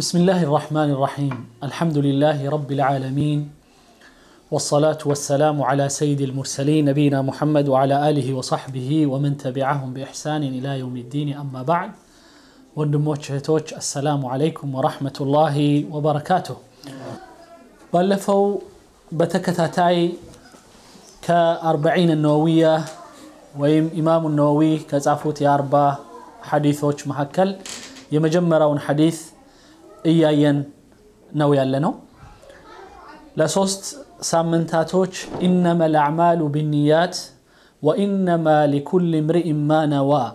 بسم الله الرحمن الرحيم الحمد لله رب العالمين والصلاة والسلام على سيد المرسلين نبينا محمد وعلى آله وصحبه ومن تبعهم بإحسان إلى يوم الدين أما بعد ወንድሞች السلام عليكم ورحمة الله وبركاته بلفوا بتكتاتاي كأربعين النووية ወይም إمام النووي كزافوتي የአርባ حديثوش محكل يمجمرون حديث እያየን ነው ያለነው ለሶስት ሳምንታቶች إنما الأعمال بالنيات وإنما لكل امرئ ما نوى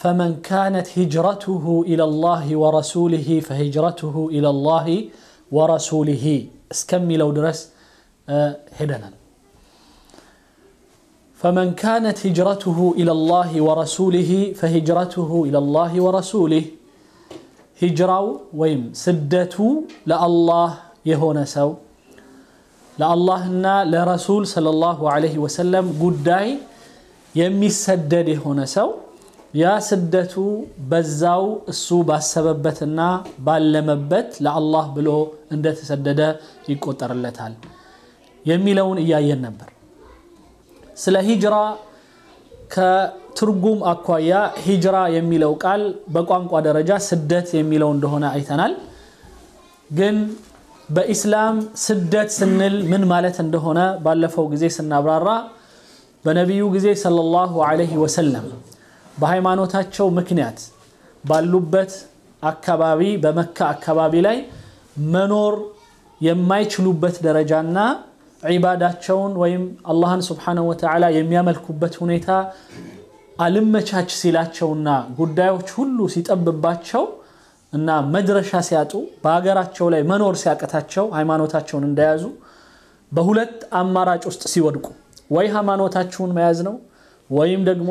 فمن كانت هجرته إلى الله ورسوله فهجرته إلى الله ورسوله اسكمي لو درس هدنا فمن كانت هجرته إلى الله ورسوله فهجرته إلى الله ورسوله ሂጅራው ወይም ስደቱ ለአላህ የሆነ ሰው ለአላህና ለረሱል ሰለላሁ ዐለይሂ ወሰለም ጉዳይ የሚሰደድ የሆነ ሰው ያ ስደቱ በዛው እሱ ባሰበበትና ባለመበት ለአላህ ብሎ እንደተሰደደ ይቆጠርለታል የሚለውን እያየን ነበር ስለ ሂጅራ ትርጉም አኳያ ሂጅራ የሚለው ቃል በቋንቋ ደረጃ ስደት የሚለው እንደሆነ አይተናል። ግን በኢስላም ስደት ስንል ምን ማለት እንደሆነ ባለፈው ጊዜ ስናብራራ በነቢዩ ጊዜ ሰለላሁ ዐለይሂ ወሰለም በሃይማኖታቸው ምክንያት ባሉበት አካባቢ በመካ አካባቢ ላይ መኖር የማይችሉበት ደረጃና ዒባዳቸውን ወይም አላህን ስብሓነሁ ወተዓላ የሚያመልኩበት ሁኔታ አልመቻች ሲላቸውና ጉዳዮች ሁሉ ሲጠብባቸው እና መድረሻ ሲያጡ በሀገራቸው ላይ መኖር ሲያቀታቸው ሃይማኖታቸውን እንደያዙ በሁለት አማራጭ ውስጥ ሲወድቁ ወይ ሃይማኖታችሁን መያዝ ነው ወይም ደግሞ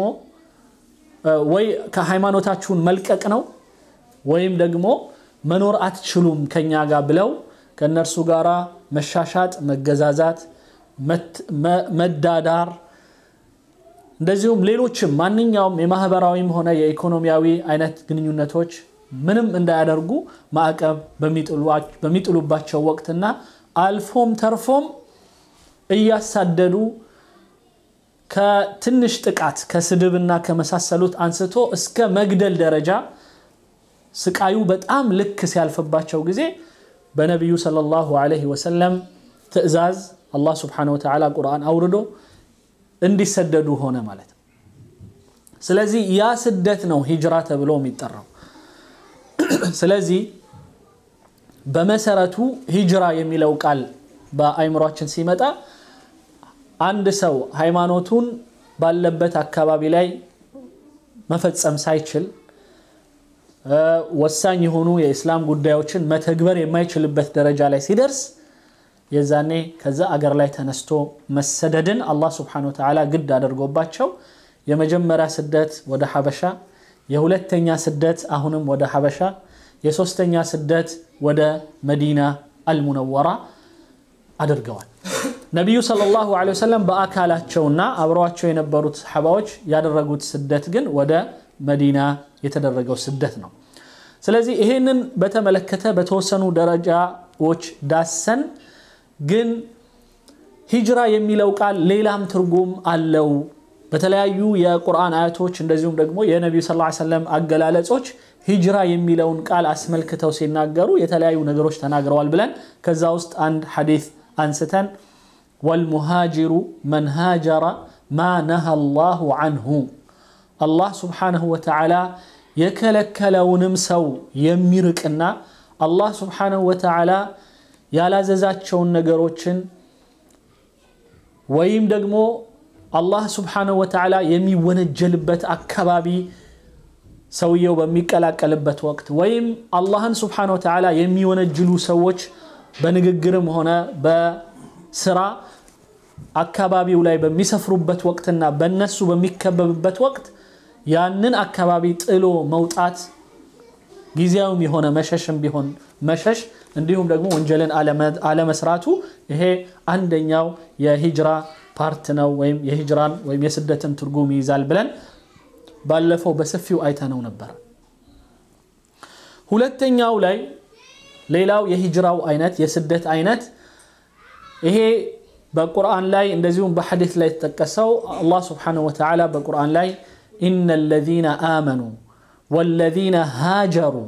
ወይ ከሃይማኖታችሁን መልቀቅ ነው ወይም ደግሞ መኖር አትችሉም ከኛ ጋር ብለው ከእነርሱ ጋራ መሻሻጥ፣ መገዛዛት፣ መዳዳር እንደዚሁም ሌሎችም ማንኛውም የማህበራዊም ሆነ የኢኮኖሚያዊ አይነት ግንኙነቶች ምንም እንዳያደርጉ ማዕቀብ በሚጥሉባቸው ወቅትና አልፎም ተርፎም እያሳደዱ ከትንሽ ጥቃት ከስድብና ከመሳሰሉት አንስቶ እስከ መግደል ደረጃ ስቃዩ በጣም ልክ ሲያልፍባቸው ጊዜ በነቢዩ ሰለላሁ ዐለይሂ ወሰለም ትእዛዝ አላ ስብን ወተዓላ ቁርአን አውርዶ እንዲሰደዱ ሆነ ማለት ነው። ስለዚህ ያ ስደት ነው ሂጅራ ተብሎ የሚጠራው። ስለዚህ በመሰረቱ ሂጅራ የሚለው ቃል በአይምሯችን ሲመጣ አንድ ሰው ሃይማኖቱን ባለበት አካባቢ ላይ መፈጸም ሳይችል ወሳኝ የሆኑ የእስላም ጉዳዮችን መተግበር የማይችልበት ደረጃ ላይ ሲደርስ የዛኔ ከዛ አገር ላይ ተነስቶ መሰደድን አላህ ስብሓን ወተዓላ ግድ አድርጎባቸው የመጀመሪያ ስደት ወደ ሐበሻ፣ የሁለተኛ ስደት አሁንም ወደ ሐበሻ፣ የሶስተኛ ስደት ወደ መዲና አልሙነወራ አድርገዋል። ነቢዩ ሰለላሁ ዐለይሂ ወሰለም በአካላቸውና አብረዋቸው የነበሩት ሰሓባዎች ያደረጉት ስደት ግን ወደ መዲና የተደረገው ስደት ነው። ስለዚህ ይሄንን በተመለከተ በተወሰኑ ደረጃዎች ዳሰን جن هجرة يمي لو قال ليلهم ترجم اللو بتلا يو يا قرآن آياته نزوم رقمه يا نبي صلى الله عليه وسلم أجل على توش هجرة يمي لو قال اسم الكتاب سيناجرو يتلا يو نجروش تناجرو البلن كزاوست عند حديث أنستن والمهاجر من هاجر ما نهى الله عنه الله سبحانه وتعالى يكلك لو نمسو يمرك الله سبحانه وتعالى ያላዘዛቸውን ነገሮችን ወይም ደግሞ አላህ ስብሓነሁ ወተዓላ የሚወነጀልበት አካባቢ ሰውየው በሚቀላቀልበት ወቅት ወይም አላህን ስብሓነሁ ወተዓላ የሚወነጅሉ ሰዎች በንግግርም ሆነ በስራ አካባቢው ላይ በሚሰፍሩበት ወቅትና በነሱ በሚከበብበት ወቅት ያንን አካባቢ ጥሎ መውጣት ጊዜያዊም የሆነ መሸሽም ቢሆን መሸሽ እንዲሁም ደግሞ ወንጀልን አለመስራቱ ይሄ አንደኛው የሂጅራ ፓርት ነው ወይም የሂጅራን ወይም የስደትን ትርጉም ይይዛል ብለን ባለፈው በሰፊው አይተነው ነበር ሁለተኛው ላይ ሌላው የሂጅራው አይነት የስደት አይነት ይሄ በቁርአን ላይ እንደዚሁም በሐዲስ ላይ ተጠቀሰው አላህ ስብሓንሁ ወተዓላ በቁርአን ላይ ኢነ الذين آمنوا والذين هاجروا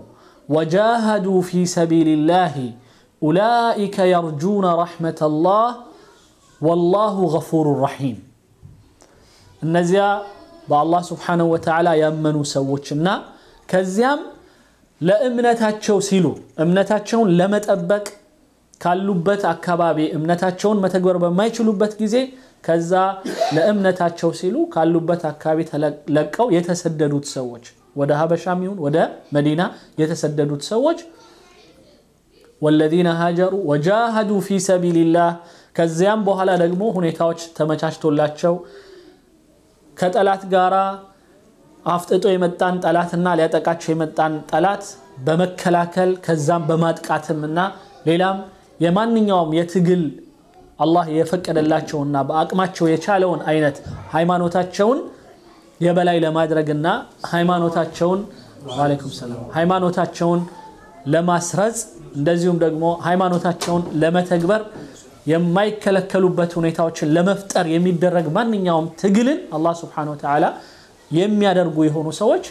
وجاهدوا في سبيل الله أولئك يرجون رحمة الله والله غفور رحيم النزياء الله سبحانه وتعالى يمنوا سووشنا كزيام لا تشو سيلو أمنتاتشو لم تأبك كاللبت أكبابي أمنتاتشو ما تقرب ما يشلبت كزي كذا لا تشو سيلو كاللبت أكبابي تلقوا يتسددوا تسووشنا ወደ ሀበሻም ይሁን ወደ መዲና የተሰደዱት ሰዎች ወለዚነ ሀጀሩ ወጃሃዱ ፊ ሰቢልላህ ከዚያም በኋላ ደግሞ ሁኔታዎች ተመቻችቶላቸው ከጠላት ጋራ አፍጥጦ የመጣን ጠላትና ሊያጠቃቸው የመጣን ጠላት በመከላከል ከዛም በማጥቃትም እና ሌላም የማንኛውም የትግል አላህ የፈቀደላቸውና በአቅማቸው የቻለውን አይነት ሃይማኖታቸውን የበላይ ለማድረግና ሃይማኖታቸውን ዋለይኩም ሰላም ሃይማኖታቸውን ለማስረጽ እንደዚሁም ደግሞ ሃይማኖታቸውን ለመተግበር የማይከለከሉበት ሁኔታዎችን ለመፍጠር የሚደረግ ማንኛውም ትግልን አላህ ስብሓን ወተላ የሚያደርጉ የሆኑ ሰዎች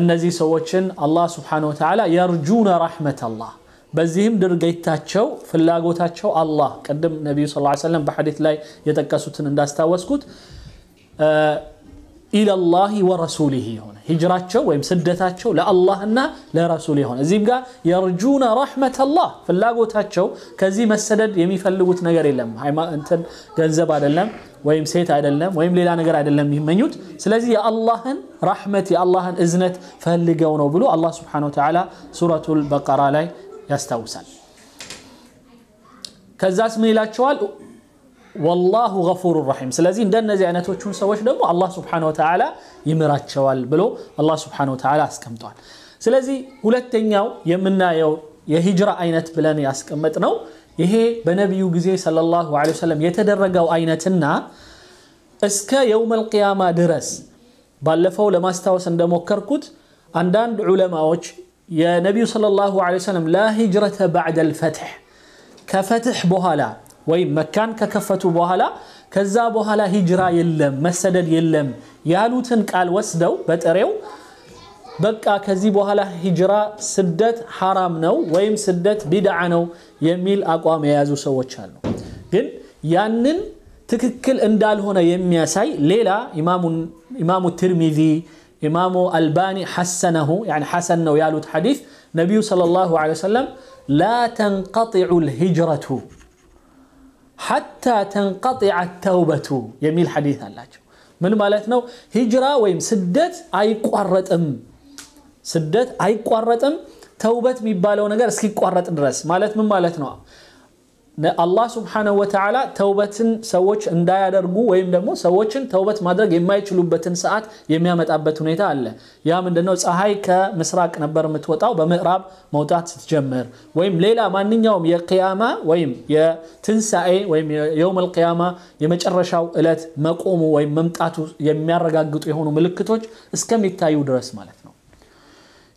እነዚህ ሰዎችን አላህ ስብሓን ወተላ የርጁነ ራሕመት አላህ በዚህም ድርጊታቸው ፍላጎታቸው አላህ ቅድም ነቢዩ ስ ሰለም በሐዲት ላይ የጠቀሱትን እንዳስታወስኩት آه، إلى الله ورسوله هنا هجرته ومسدته لا الله إنا لا رسوله هنا زيبقى يرجون رحمة الله فاللاقو تاتشو كزي مسدد يمي فاللقو تنقر إلم هاي ما أنت جنزب على اللم ويم على اللم ويم ليلا نقر على اللم من يوت سلازي الله رحمة الله إذنت فاللقو نوبلو الله سبحانه وتعالى سورة البقرة لي يستوسل كزاس ميلا والله غفور الرحيم سلازين دان نزي عنا توجون سواش دمو الله سبحانه وتعالى يمرات شوال بلو الله سبحانه وتعالى اسكم طوال سلازي هلتين يو يمنا يو يهجر اينات بلان يسكمتنو يهي بنبيو قزي صلى الله عليه وسلم يتدرقو اينتنا اسكا يوم القيامة درس بلفو لما استوسن دمو كركوت عندان علماء وش يا نبي صلى الله عليه وسلم لا هجرة بعد الفتح كفتح بهالا ወይም መካን ከከፈቱ በኋላ ከዛ በኋላ ሂጅራ የለም መሰደድ የለም ያሉትን ቃል ወስደው በጥሬው በቃ ከዚህ በኋላ ሂጅራ ስደት ሐራም ነው ወይም ስደት ቢድዓ ነው የሚል አቋም የያዙ ሰዎች አሉ። ግን ያንን ትክክል እንዳልሆነ የሚያሳይ ሌላ ኢማሙ ትርሚዚ ኢማሙ አልባኒ ሐሰነሁ ሐሰን ነው ያሉት ሐዲስ ነቢዩ ሰለላሁ ዐለይሂ ወሰለም ላ ተንቀጢዑ ልሂጅረቱ ሐታ ተንቀጢዐ ተውበቱ የሚል ሐዲት አላቸው። ምን ማለት ነው? ሂጅራ ወይም ስደት አይቋረጥም፣ ስደት አይቋረጥም ተውበት የሚባለው ነገር እስኪቋረጥ ድረስ ማለት ምን ማለት ነው? አላህ ስብሓነሁ ወተዓላ ተውበትን ሰዎች እንዳያደርጉ ወይም ደግሞ ሰዎችን ተውበት ማድረግ የማይችሉበትን ሰዓት የሚያመጣበት ሁኔታ አለ። ያ ምንድነው? ፀሐይ ከምስራቅ ነበር የምትወጣው በምዕራብ መውጣት ስትጀምር፣ ወይም ሌላ ማንኛውም የቅያማ ወይም የትንሣኤ ወይም የውመል ቅያማ የመጨረሻው ዕለት መቆሙ ወይም መምጣቱ የሚያረጋግጡ የሆኑ ምልክቶች እስከሚታዩ ድረስ ማለት ነው።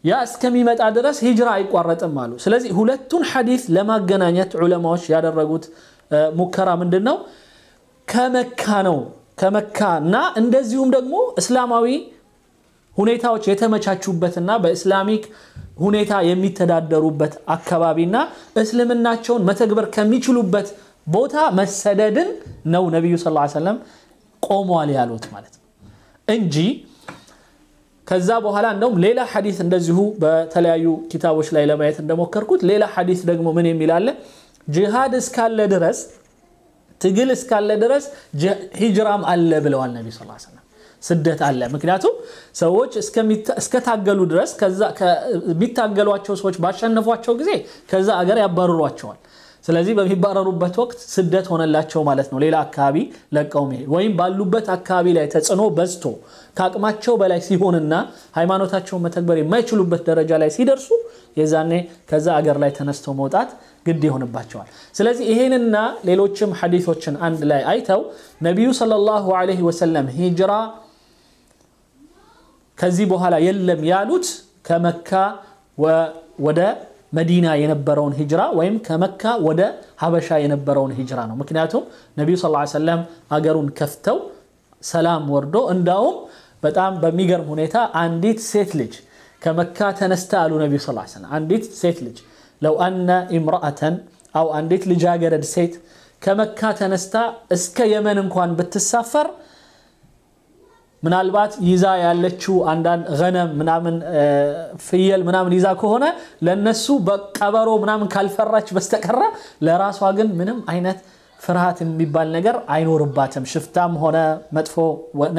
ያ እስከሚመጣ ድረስ ሂጅራ አይቋረጥም አሉ። ስለዚህ ሁለቱን ሐዲስ ለማገናኘት ዑለማዎች ያደረጉት ሙከራ ምንድን ነው? ከመካ ነው ከመካ እና እንደዚሁም ደግሞ እስላማዊ ሁኔታዎች የተመቻቹበትና በእስላሚክ ሁኔታ የሚተዳደሩበት አካባቢና እስልምናቸውን መተግበር ከሚችሉበት ቦታ መሰደድን ነው ነቢዩ ስ ሰለም ቆሟል ያሉት ማለት ነው እንጂ ከዛ በኋላ እንደውም ሌላ ሐዲስ እንደዚሁ በተለያዩ ኪታቦች ላይ ለማየት እንደሞከርኩት ሌላ ሐዲስ ደግሞ ምን የሚል አለ? ጂሃድ እስካለ ድረስ ትግል እስካለ ድረስ ሂጅራም አለ ብለዋል ነቢ ስላ ስለም ስደት አለ። ምክንያቱም ሰዎች እስከታገሉ ድረስ የሚታገሏቸው ሰዎች ባሸነፏቸው ጊዜ ከዛ አገር ያባርሯቸዋል። ስለዚህ በሚባረሩበት ወቅት ስደት ሆነላቸው ማለት ነው። ሌላ አካባቢ ለቀው መሄድ ወይም ባሉበት አካባቢ ላይ ተጽዕኖ በዝቶ ከአቅማቸው በላይ ሲሆንና ሃይማኖታቸውን መተግበር የማይችሉበት ደረጃ ላይ ሲደርሱ የዛኔ ከዛ አገር ላይ ተነስተው መውጣት ግድ ይሆንባቸዋል። ስለዚህ ይሄንና ሌሎችም ሐዲሶችን አንድ ላይ አይተው ነቢዩ ሰለላሁ ዐለይሂ ወሰለም ሂጅራ ከዚህ በኋላ የለም ያሉት ከመካ ወደ مدينة ينبرون هجرة ويم كمكة ودا هبشا ينبرون هجرة نو مكناتهم نبي صلى الله عليه وسلم أجرون كفتو سلام وردو انداهم بتام بميجر منيتا عنديت سيتلج كمكة تنستالو نبي صلى الله عليه وسلم عنديت سيتلج لو أن امرأة أو عنديت لجاجر سيت كمكة تنستا اسكا يمن كوان بتسافر ምናልባት ይዛ ያለችው አንዳንድ ገነም ምናምን ፍየል ምናምን ይዛ ከሆነ ለነሱ በቀበሮ ምናምን ካልፈራች በስተቀረ ለራሷ ግን ምንም አይነት ፍርሃት የሚባል ነገር አይኖርባትም። ሽፍታም ሆነ መጥፎ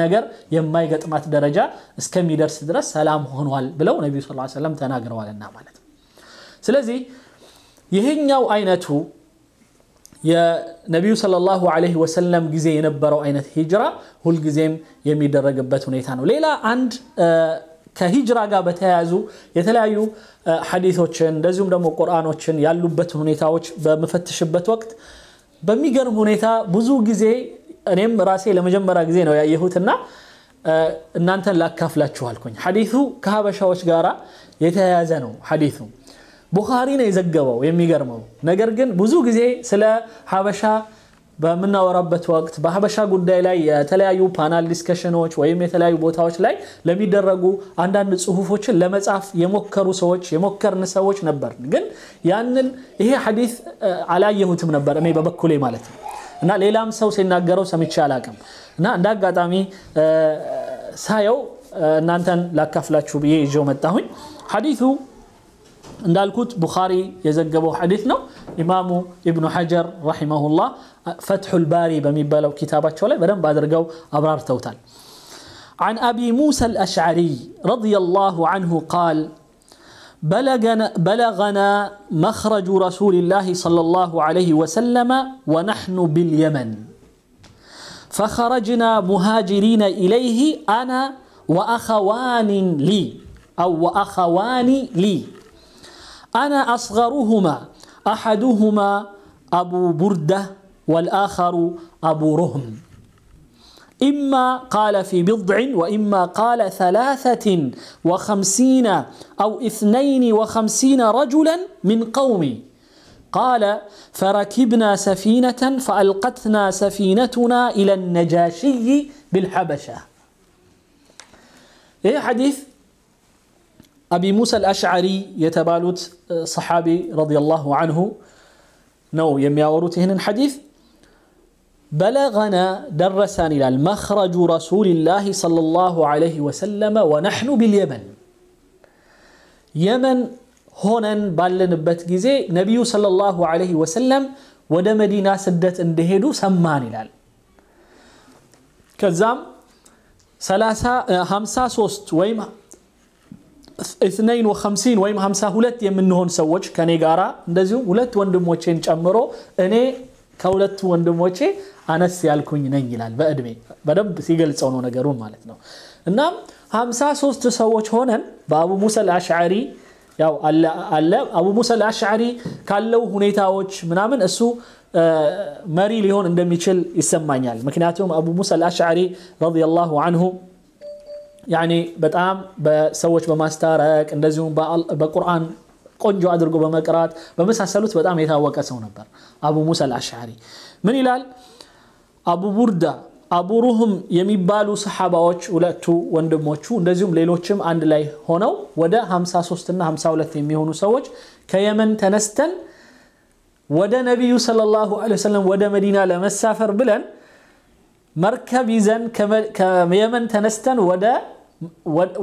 ነገር የማይገጥማት ደረጃ እስከሚደርስ ድረስ ሰላም ሆኗል ብለው ነቢዩ ስ ሰለም ተናግረዋልና ማለት ነው። ስለዚህ ይህኛው አይነቱ የነቢዩ ሰለላሁ ዐለይሂ ወሰለም ጊዜ የነበረው አይነት ሂጅራ ሁልጊዜም የሚደረግበት ሁኔታ ነው። ሌላ አንድ ከሂጅራ ጋር በተያያዙ የተለያዩ ሐዲቶችን እንደዚሁም ደግሞ ቁርአኖችን ያሉበት ሁኔታዎች በምፈትሽበት ወቅት በሚገርም ሁኔታ ብዙ ጊዜ እኔም ራሴ ለመጀመሪያ ጊዜ ነው ያየሁትና እናንተን ላካፍላችሁ አልኩኝ። ሐዲቱ ከሀበሻዎች ጋር የተያያዘ ነው ሐዲቱ ቡኻሪ ነው የዘገበው። የሚገርመው ነገር ግን ብዙ ጊዜ ስለ ሀበሻ በምናወራበት ወቅት በሀበሻ ጉዳይ ላይ የተለያዩ ፓናል ዲስከሽኖች ወይም የተለያዩ ቦታዎች ላይ ለሚደረጉ አንዳንድ ጽሁፎችን ለመጻፍ የሞከሩ ሰዎች የሞከርን ሰዎች ነበር። ግን ያንን ይሄ ሐዲስ አላየሁትም ነበር እኔ በበኩሌ ማለት ነው እና ሌላም ሰው ሲናገረው ሰምቼ አላቅም እና እንደ አጋጣሚ ሳየው እናንተን ላካፍላችሁ ብዬ ይዤው መጣሁኝ ሐዲሱ بخاري እንዳልኩት حديثنا إمام ابن حجر رحمه الله فتح الباري بميبالو كتابات በሚባለው بدن ላይ በደንብ أبرار توتال عن أبي موسى الأشعري رضي الله عنه قال بلغنا, بلغنا مخرج رسول الله صلى الله عليه وسلم ونحن باليمن فخرجنا مهاجرين إليه أنا وأخوان لي أو وأخوان لي أنا أصغرهما أحدهما أبو بردة والآخر أبو رهم إما قال في بضع وإما قال ثلاثة وخمسين أو اثنين وخمسين رجلا من قومي قال فركبنا سفينة فألقتنا سفينتنا إلى النجاشي بالحبشة إيه حديث أبي موسى الأشعري يتبالوت آه، صحابي رضي الله عنه نو يمياوروت هنا الحديث بلغنا درسان إلى المخرج رسول الله صلى الله عليه وسلم ونحن باليمن يمن هنا بالنبت جزي نبي صلى الله عليه وسلم ودى مدينة سدت اندهدو سمان እንደሄዱ كذام سلاسة ከዛም آه، سوست ويم ኢትነይን ወከምሲን ወይም 52 የምንሆን ሰዎች ከኔ ጋራ እንደዚሁ ሁለት ወንድሞቼን ጨምሮ እኔ ከሁለቱ ወንድሞቼ አነስ ያልኩኝ ነኝ ይላል በእድሜ በደንብ ሲገልጸው ነው ነገሩን ማለት ነው እናም 53 ሰዎች ሆነን በአቡ ሙሳ አልአሽዓሪ ያው አለ አቡ ሙሳ አልአሽዓሪ ካለው ሁኔታዎች ምናምን እሱ መሪ ሊሆን እንደሚችል ይሰማኛል ምክንያቱም አቡ ሙሳ አልአሽዓሪ ረዲየላሁ አንሁ ያኔ በጣም በሰዎች በማስታረቅ እንደዚሁም በቁርአን ቆንጆ አድርጎ በመቅራት በመሳሰሉት በጣም የታወቀ ሰው ነበር አቡ ሙሳ አልአሽዓሪ ምን ይላል አቡ ቡርዳ አቡ ሩህም የሚባሉ ሰሓባዎች ሁለቱ ወንድሞቹ እንደዚሁም ሌሎችም አንድ ላይ ሆነው ወደ 53 እና 52 የሚሆኑ ሰዎች ከየመን ተነስተን ወደ ነቢዩ ሰለላሁ ዐለይሂ ወደ መዲና ለመሳፈር ብለን መርከብ ይዘን ከየመን ተነስተን ወደ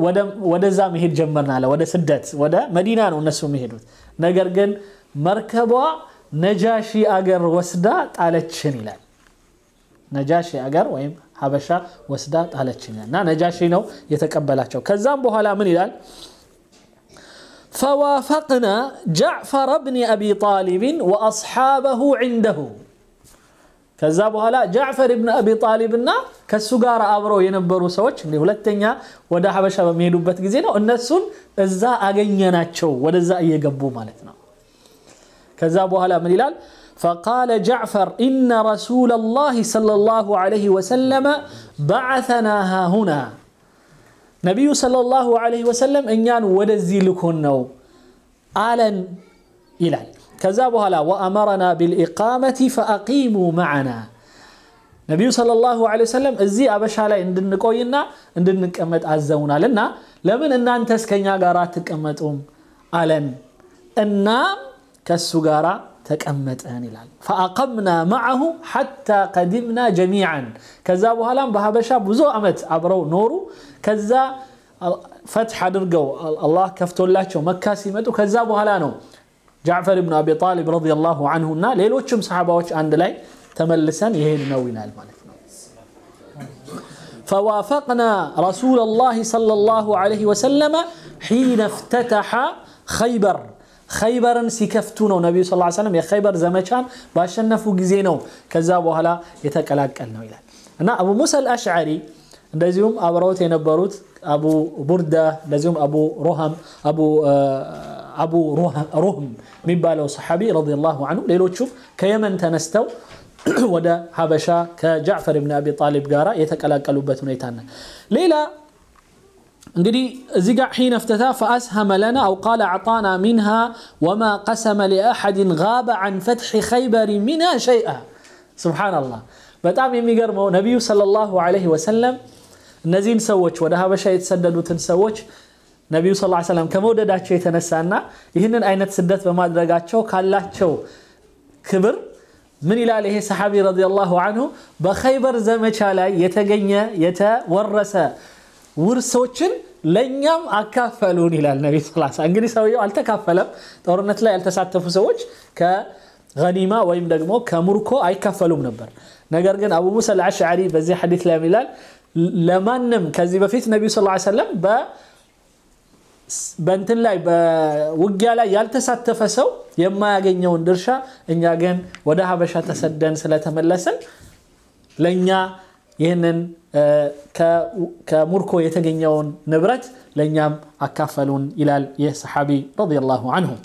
ودا ودا زامي هيد جمرنا له ودا سدات ودا مدينة ونسو مهدوت نجرجن مركبوا نجاشي أجر وسدات على تشنيلا نجاشي أجر ويم حبشة وسدات على تشنيلا نا نجاشي نو يتقبلها شو كزام بوها لا من يلال فوافقنا جعفر بن أبي طالب وأصحابه عنده كذا بحالا جعفر ابن أبي طالب النا كسجارة أبرو ينبرو سوتش اللي هو التنيا وده حبشة بميلو بتجزينا والنسون الزا أجن يناتشو وده الزا يجبو مالتنا كذا بحالا من فقال جعفر إن رسول الله صلى الله عليه وسلم بعثنا ها هنا نبي صلى الله عليه وسلم إن يان وده زيلكونو آلن إلان كذا لا وأمرنا بالإقامة فأقيموا معنا نبي صلى الله عليه وسلم ازي أبشالة عندن كوينا عندن كمت عزونا لنا لمن إن أنت سكنيا قرات كمتهم ألن إن كالسجارة تكمت أنيلال فأقمنا معه حتى قدمنا جميعا كذا بهلا بها بشا بزو أمت عبرو نورو كذا فتح درقو الله كفتو الله شو مكاسي متو كذا بهلا نو ጃዕፈር ብን አቢ ጣሊብ ረዲየላሁ አንሁ እና ሌሎችም ሰሓባዎች አንድ ላይ ተመልሰን ይሄን ነው ይላል ማለት ነው فوافقنا رسول الله صلى الله عليه وسلم حين افتتح خيبر خيبرن ሲከፍቱ ነው ነብዩ ሰለላሁ ዐለይሂ ወሰለም የኸይበር ዘመቻን ባሸነፉ ጊዜ ነው ከዛ በኋላ የተቀላቀል ነው ይላል እና አቡ ሙሳ አልአሽዓሪ እንደዚሁም አብረውት የነበሩት አቡ ቡርዳ እንደዚሁም አቡ ሩሃም አቡ أبو رهم من بالو صحابي رضي الله عنه ليلو تشوف كيمن تنستو ودا هبشا كجعفر بن أبي طالب قارا يتكالا قلوبة نيتانا ليلا انقدي زقع حين افتتا فأسهم لنا أو قال أعطانا منها وما قسم لأحد غاب عن فتح خيبر منها شيئا سبحان الله بتعم يمي قرمو نبي صلى الله عليه وسلم نزين سوتش ودا بشا يتسددوا تنسوتش نبي صلى الله عليه وسلم كم ودا داشو يتنسانا يهنن اينة سدت بما درقاتشو قال لاتشو كبر من إلى عليه صحابي رضي الله عنه بخيبر زمتش على يتغنى يتورس ورسوچن لنيام أكافلون إلى النبي صلى الله عليه وسلم انجلي سويو التكافلم طورنا تلا التساتفو سوچ كغنيمة ويمدقمو كمركو أي كافلوم نبر نقرقن أبو موسى العشعري بزي حديث لا ملال لمنم كذي بفيت النبي صلى الله عليه وسلم ب بنتن لاي بوجيا لا يالتس التفسو يما يجين يوم درشة إن يجين وده هبشة تسدن سلطة ملسن لينيا ينن ك كمركو يتجين يوم نبرت لينيام أكفلون إلى الصحابي رضي الله عنهم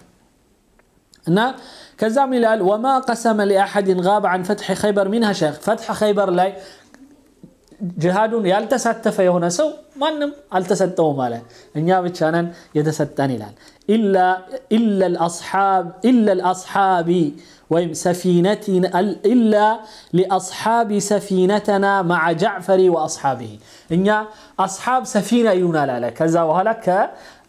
نا كزام إلى وما قسم لأحد غاب عن فتح خيبر منها شيخ فتح خيبر لاي جهادون يالتا ساتة فيهونا سو ما نم يالتا ساتة ومالا إنيا بيشانان يدا ساتاني لان إلا, إلا الأصحاب إلا الأصحاب ويم سفينة إلا لأصحاب سفينتنا مع جعفر وأصحابه إنيا أصحاب سفينة يونا لالا كذا وهلك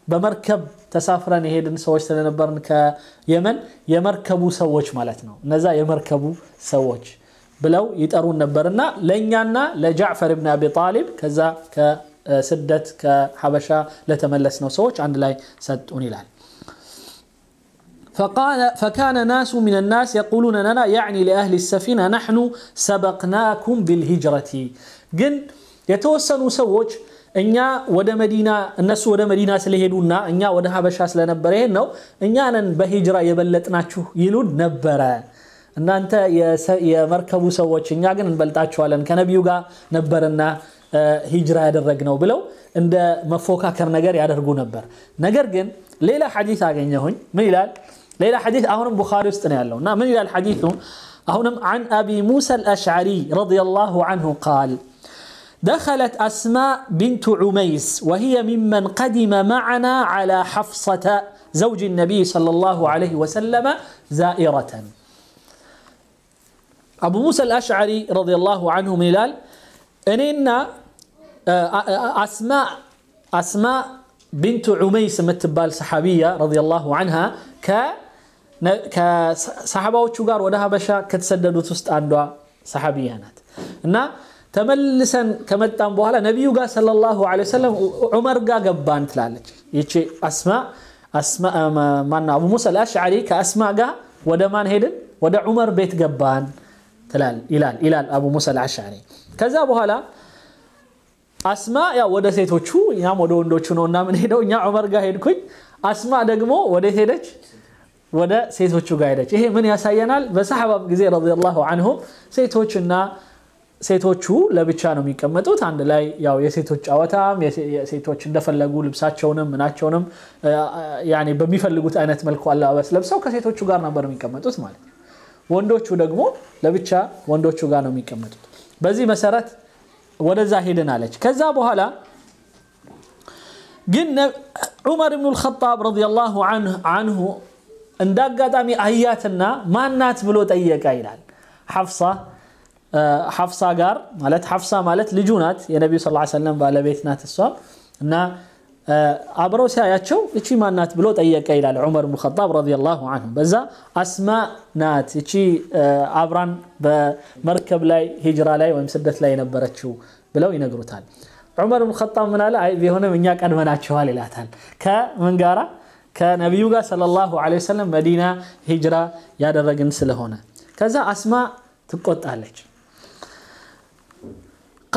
بمركب تسافر نهيد سواج تلنبرن كيمن يمركبو سواج مالتنا نزا يمركبو سواج بلو يترون نبرنا لنيانا لجعفر ابن أبي طالب كذا كسدة كحبشة لتملسنا سوش عند لاي سد أونيلان فقال فكان ناس من الناس يقولون لنا يعني لأهل السفينة نحن سبقناكم بالهجرة قن يتوسن سوش إنيا ود مدينة الناس ود مدينة سلهدونا إنيا ود حبشة سلنبرهنو إنيا نن بهجرة يبلتنا يلون يلود نبرا እናንተ የመርከቡ ሰዎች እኛ ግን እንበልጣችኋለን ከነቢዩ ጋር ነበርና ሂጅራ ያደረግነው ብለው እንደ መፎካከር ነገር ያደርጉ ነበር ነገር ግን ሌላ ሐዲስ አገኘሁኝ ምን ይላል ሌላ ሐዲስ አሁንም ቡኻሪ ውስጥ ነው ያለው እና ምን ይላል ሐዲሱ አሁንም عن أبي موسى الأشعري رضي الله عنه قال دخلت أسماء بنت عميس وهي ممن قدم معنا على حفصة زوج النبي صلى الله عليه وسلم زائرة أبو موسى الأشعري رضي الله عنه من الآل إن إن آه، آه، آه، أسماء أسماء بنت عميس متبال صحابية رضي الله عنها ك ك صحابة وشجار ودها بشا كتسدد وتست عندها صحابية نات إن تملسا كما تنبوها نبي يقا صلى الله عليه وسلم عمر قا قبان تلالج يتشي أسماء أسماء ما أبو موسى الأشعري كأسماء قا ودمان هيدن ودا عمر بيت قبان ይላል ይላል አቡ ሙሳ ልአሻሪ ከዛ በኋላ አስማ ያው ወደ ሴቶቹ እኛም ወደ ወንዶቹ ነው እና ምን ሄደው እኛ ዑመር ጋር ሄድኩኝ። አስማ ደግሞ ወደ ሄደች ወደ ሴቶቹ ጋር ሄደች። ይሄ ምን ያሳየናል? በሰሐባም ጊዜ ረዲየላሁ አንሁም ሴቶችና ሴቶቹ ለብቻ ነው የሚቀመጡት። አንድ ላይ ያው የሴቶች ጨዋታም ሴቶች እንደፈለጉ ልብሳቸውንም ምናቸውንም በሚፈልጉት አይነት መልኩ አለባበስ ለብሰው ከሴቶቹ ጋር ነበር የሚቀመጡት ማለት ወንዶቹ ደግሞ ለብቻ ወንዶቹ ጋር ነው የሚቀመጡት በዚህ መሰረት ወደዛ ሄደን አለች ከዛ በኋላ ግን ዑመር ብኑ ልከጣብ ረዲየላሁ አንሁ እንደ አጋጣሚ አያትና ማናት ብሎ ጠየቀ ይላል ሐፍሳ ሐፍሳ ጋር ማለት ሐፍሳ ማለት ልጁ ናት የነቢዩ ስ ሰለም ባለቤት ናት እሷ እና አብረው ሲያያቸው እቺ ማናት ብሎ ጠየቀ ይላል ዑመር ብን ኸጣብ ረዲየላሁ አንሁ። በዛ አስማ ናት እቺ አብራን በመርከብ ላይ ሂጅራ ላይ ወይም ስደት ላይ የነበረችው ብለው ይነግሩታል። ዑመር ብን ኸጣብ ምን አለ? አይ ቢሆንም እኛ ቀድመናችኋል ይላታል። ከምን ጋራ? ከነቢዩ ጋር ሰለላሁ ዐለይሂ ወሰለም መዲና ሂጅራ ያደረግን ስለሆነ። ከዛ አስማ ትቆጣለች።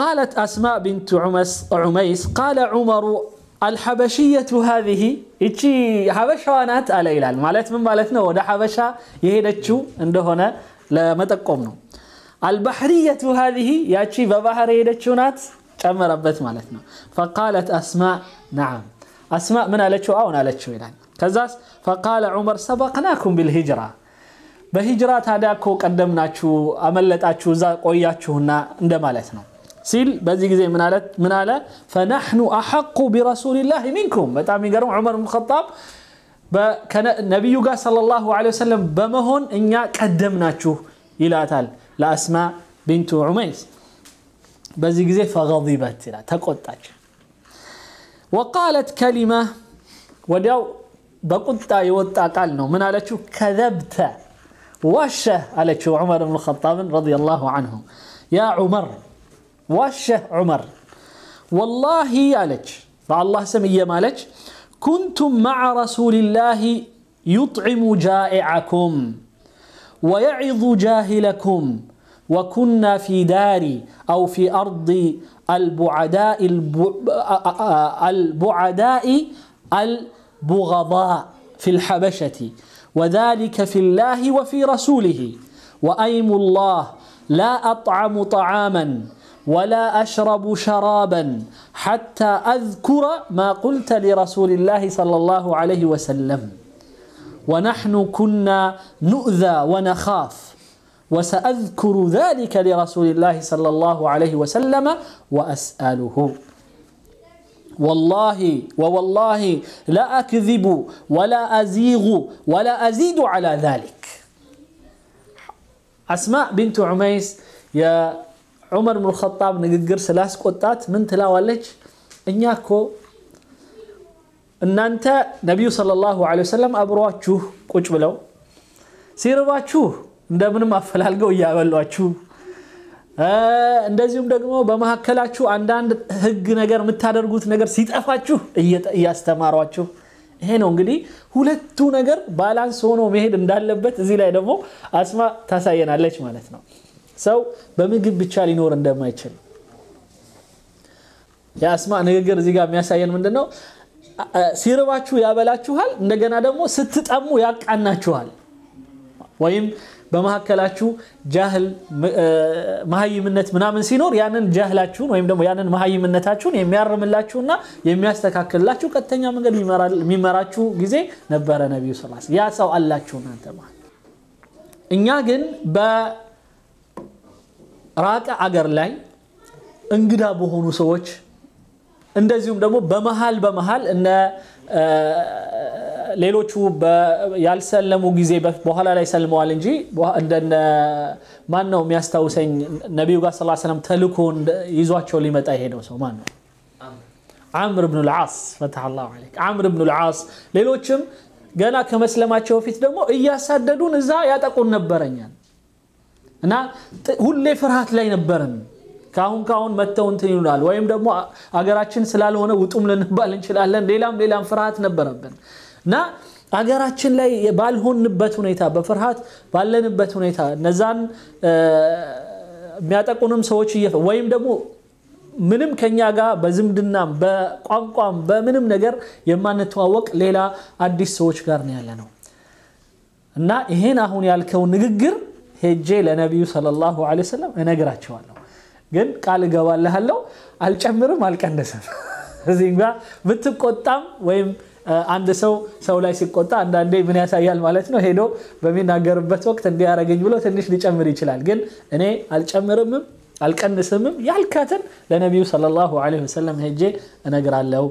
قالت أسماء بنت عميس قال عمر الحبشية هذه إيشي حبشة نات على إلال مالت من مالتنا ودا حبشة يهدتشو عنده هنا لا متقومنا البحرية هذه ياتشي ببحر يهدتشو نات كم ربت مالتنا فقالت أسماء نعم أسماء من ألتشو أو نالتشو إلال كذاس فقال عمر سبقناكم بالهجرة بهجرات هذا كو قوي أملتاكم هنا عندما مالتنا سيل بزي زي من منالة فنحن أحق برسول الله منكم بتعمي قرون عمر بن الخطاب كان نبي صلى الله عليه وسلم بمهن إن يقدمنا شو إلى تال لأسماء بنت عميس بزي زي فغضبت لا تقطع وقالت كلمة ودعو بقطع يوطع قالنا منالت شو كذبت وشه على شو عمر بن الخطاب رضي الله عنه يا عمر يا ዑመር ወላሂ سمي يا مالج كنتم مع رسول الله يطعم جائعكم ويعظ جاهلكم وكنا في داري أو في أرض البعداء البعداء البغضاء في الحبشة وذلك في الله وفي رسوله وأيم الله لا أطعم طعاما ولا أشرب شرابا حتى أذكر ما قلت لرسول الله صلى الله عليه وسلم ونحن كنا نؤذى ونخاف وسأذكر ذلك لرسول الله صلى الله عليه وسلم وأسأله والله ووالله لا أكذب ولا أزيغ ولا أزيد على ذلك أسماء بنت عميس يا ዑመር ብኑ ኸጣብ ንግግር ስላስቆጣት ምን ትላዋለች? እኛ ኮ እናንተ ነቢዩ ሰለላሁ ዐለይሂ ወሰለም አብሯችሁ ቁጭ ብለው ሲርባችሁ እንደምንም አፈላልገው እያበሏችሁ እንደዚሁም ደግሞ በመካከላችሁ አንዳንድ ህግ ነገር የምታደርጉት ነገር ሲጠፋችሁ እያስተማሯችሁ ይሄ ነው እንግዲህ ሁለቱ ነገር ባላንስ ሆኖ መሄድ እንዳለበት እዚህ ላይ ደግሞ አስማ ታሳየናለች ማለት ነው። ሰው በምግብ ብቻ ሊኖር እንደማይችል የአስማ ንግግር እዚህ ጋር የሚያሳየን ምንድን ነው? ሲርባችሁ ያበላችኋል፣ እንደገና ደግሞ ስትጠሙ ያቃናችኋል። ወይም በመካከላችሁ ጃህል መሀይምነት ምናምን ሲኖር ያንን ጃህላችሁን ወይም ደግሞ ያንን መሀይምነታችሁን የሚያርምላችሁና የሚያስተካክልላችሁ ቀጥተኛ መንገድ የሚመራችሁ ጊዜ ነበረ ነቢዩ ስ ያ ሰው አላችሁ እናንተ እኛ ግን ራቀ አገር ላይ እንግዳ በሆኑ ሰዎች እንደዚሁም ደግሞ በመሃል በመሃል እነ ሌሎቹ ያልሰለሙ ጊዜ በኋላ ላይ ሰልመዋል እንጂ እንደነ ማን ነው የሚያስታውሰኝ ነቢዩ ጋር ስላ ሰለም ተልኮ ይዟቸው ሊመጣ የሄደው ሰው ማን ነው? አምር ብኑ ልዓስ ፈትሐ ላሁ ዓለይክ። አምር ብኑ ልዓስ ሌሎችም ገና ከመስለማቸው በፊት ደግሞ እያሳደዱን እዛ ያጠቁን ነበረኛል። እና ሁሌ ፍርሃት ላይ ነበርን። ከአሁን ከአሁን መጥተው እንትን ይሉናል፣ ወይም ደግሞ አገራችን ስላልሆነ ውጡም ልንባል እንችላለን። ሌላም ሌላም ፍርሃት ነበረብን እና አገራችን ላይ ባልሆንበት ሁኔታ በፍርሃት ባለንበት ሁኔታ እነዛን የሚያጠቁንም ሰዎች ወይም ደግሞ ምንም ከኛ ጋር በዝምድናም በቋንቋም በምንም ነገር የማንተዋወቅ ሌላ አዲስ ሰዎች ጋር ነው ያለ ነው እና ይሄን አሁን ያልከው ንግግር ሄጄ ለነቢዩ ሰለላሁ ዐለይሂ ወሰለም እነግራቸዋለሁ። ግን ቃል እገባልሃለሁ አልጨምርም፣ አልቀንስም። እዚህ ጋር ብትቆጣም ወይም አንድ ሰው ሰው ላይ ሲቆጣ አንዳንዴ ምን ያሳያል ማለት ነው። ሄዶ በሚናገርበት ወቅት እንዲያረገኝ ብሎ ትንሽ ሊጨምር ይችላል። ግን እኔ አልጨምርምም አልቀንስምም ያልካትን ለነቢዩ ሰለላሁ ዐለይሂ ወሰለም ሄጄ እነግራለሁ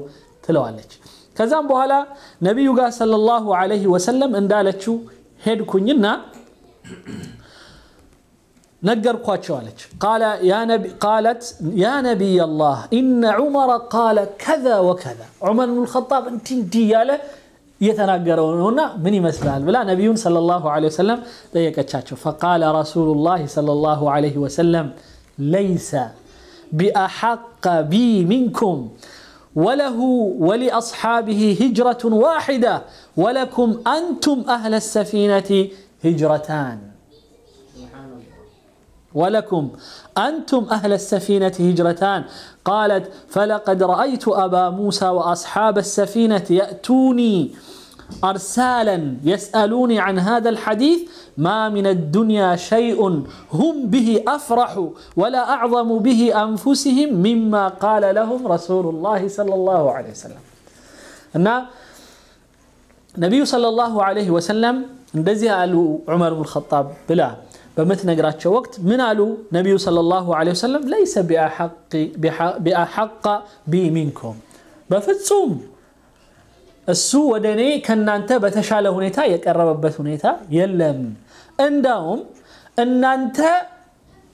ትለዋለች። ከዛም በኋላ ነቢዩ ጋር ሰለላሁ ዐለይሂ ወሰለም እንዳለችው ሄድኩኝና نجر قاتشوالج قال يا نبي قالت يا نبي الله إن عمر قال كذا وكذا عمر بن الخطاب أنت ديالة يتنجرون هنا مني مسلال بلا نبي صلى الله عليه وسلم ديك تشاتشو فقال رسول الله صلى الله عليه وسلم ليس بأحق بي منكم وله ولأصحابه هجرة واحدة ولكم أنتم أهل السفينة هجرتان ولكم أنتم أهل السفينة هجرتان قالت فلقد رأيت أبا موسى وأصحاب السفينة يأتوني أرسالا يسألوني عن هذا الحديث ما من الدنيا شيء هم به أفرح ولا أعظم به أنفسهم مما قال لهم رسول الله صلى الله عليه وسلم أن النبي صلى الله عليه وسلم እንደዚህ አሉ ዑመር ብን ኸጣብ بمثل نقراتش وقت قالوا نبي صلى الله عليه وسلم ليس بأحق بأحق بي منكم بفتصوم السو ودني كان أنت بتشعله هنيتا يقرب بثنيتا يلم إن عندهم أن أنت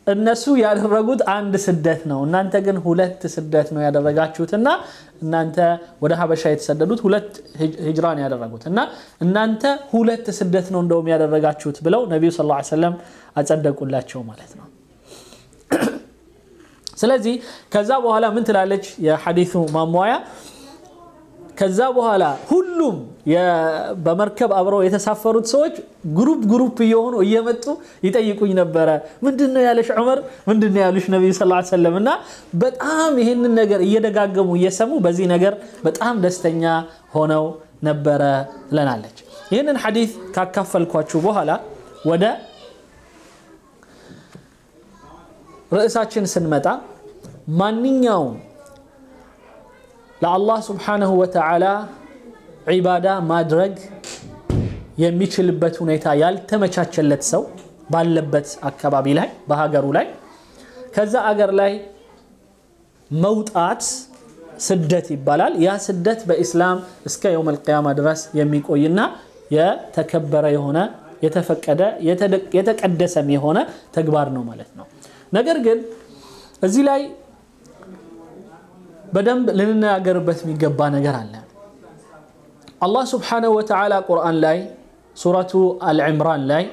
النسو يا رجود عند سدتنا وأن أنت جن هولت سدتنا يا درجات شو تنا እናንተ ወደ ሀበሻ የተሰደዱት ሁለት ሂጅራን ያደረጉት እና እናንተ ሁለት ስደት ነው እንደውም ያደረጋችሁት ብለው ነቢዩ ስ ሰለም አጸደቁላቸው ማለት ነው። ስለዚህ ከዛ በኋላ ምን ትላለች የሐዲሱ ማሟያ ከዛ በኋላ ሁሉም በመርከብ አብረው የተሳፈሩት ሰዎች ግሩፕ ግሩፕ እየሆኑ እየመጡ ይጠይቁኝ ነበረ። ምንድን ነው ያለሽ ዑመር? ምንድን ነው ያሉሽ ነቢዩ ስ ሰለም? እና በጣም ይህንን ነገር እየደጋገሙ እየሰሙ በዚህ ነገር በጣም ደስተኛ ሆነው ነበረ ለናለች። ይህንን ሐዲት ካካፈልኳችሁ በኋላ ወደ ርዕሳችን ስንመጣ ማንኛውም ለአላህ ስብሓነሁ ወተዓላ ዒባዳ ማድረግ የሚችልበት ሁኔታ ያልተመቻቸለት ሰው ባለበት አካባቢ ላይ በሀገሩ ላይ ከዛ አገር ላይ መውጣት ስደት ይባላል። ያ ስደት በኢስላም እስከ የውመል ቅያማ ድረስ የሚቆይና የተከበረ የሆነ የተፈቀደ የተቀደሰም የሆነ ተግባር ነው ማለት ነው። ነገር ግን እዚህ ላይ በደንብ قربت من قبانا قرانا الله سبحانه وتعالى قرآن لاي سورة العمران لاي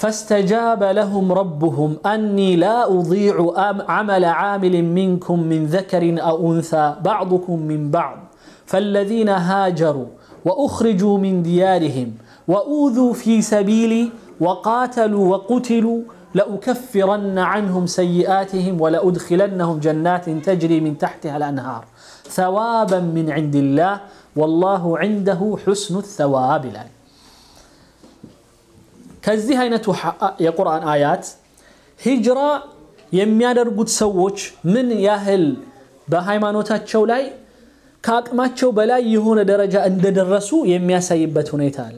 فاستجاب لهم ربهم أني لا أضيع عمل عامل منكم من ذكر أو أنثى بعضكم من بعض فالذين هاجروا وأخرجوا من ديارهم وأوذوا في سبيلي وقاتلوا وقتلوا لأكفرن عنهم سيئاتهم ولأدخلنهم جنات تجري من تحتها الأنهار ثوابا من عند الله والله عنده حسن الثواب لك كالزهينة يا قرآن آيات هجرة يميادر سووش من ياهل بهاي ما شولاي كاك ما تشو بلاي يهون درجة اندد درسو يميا سيبت هنا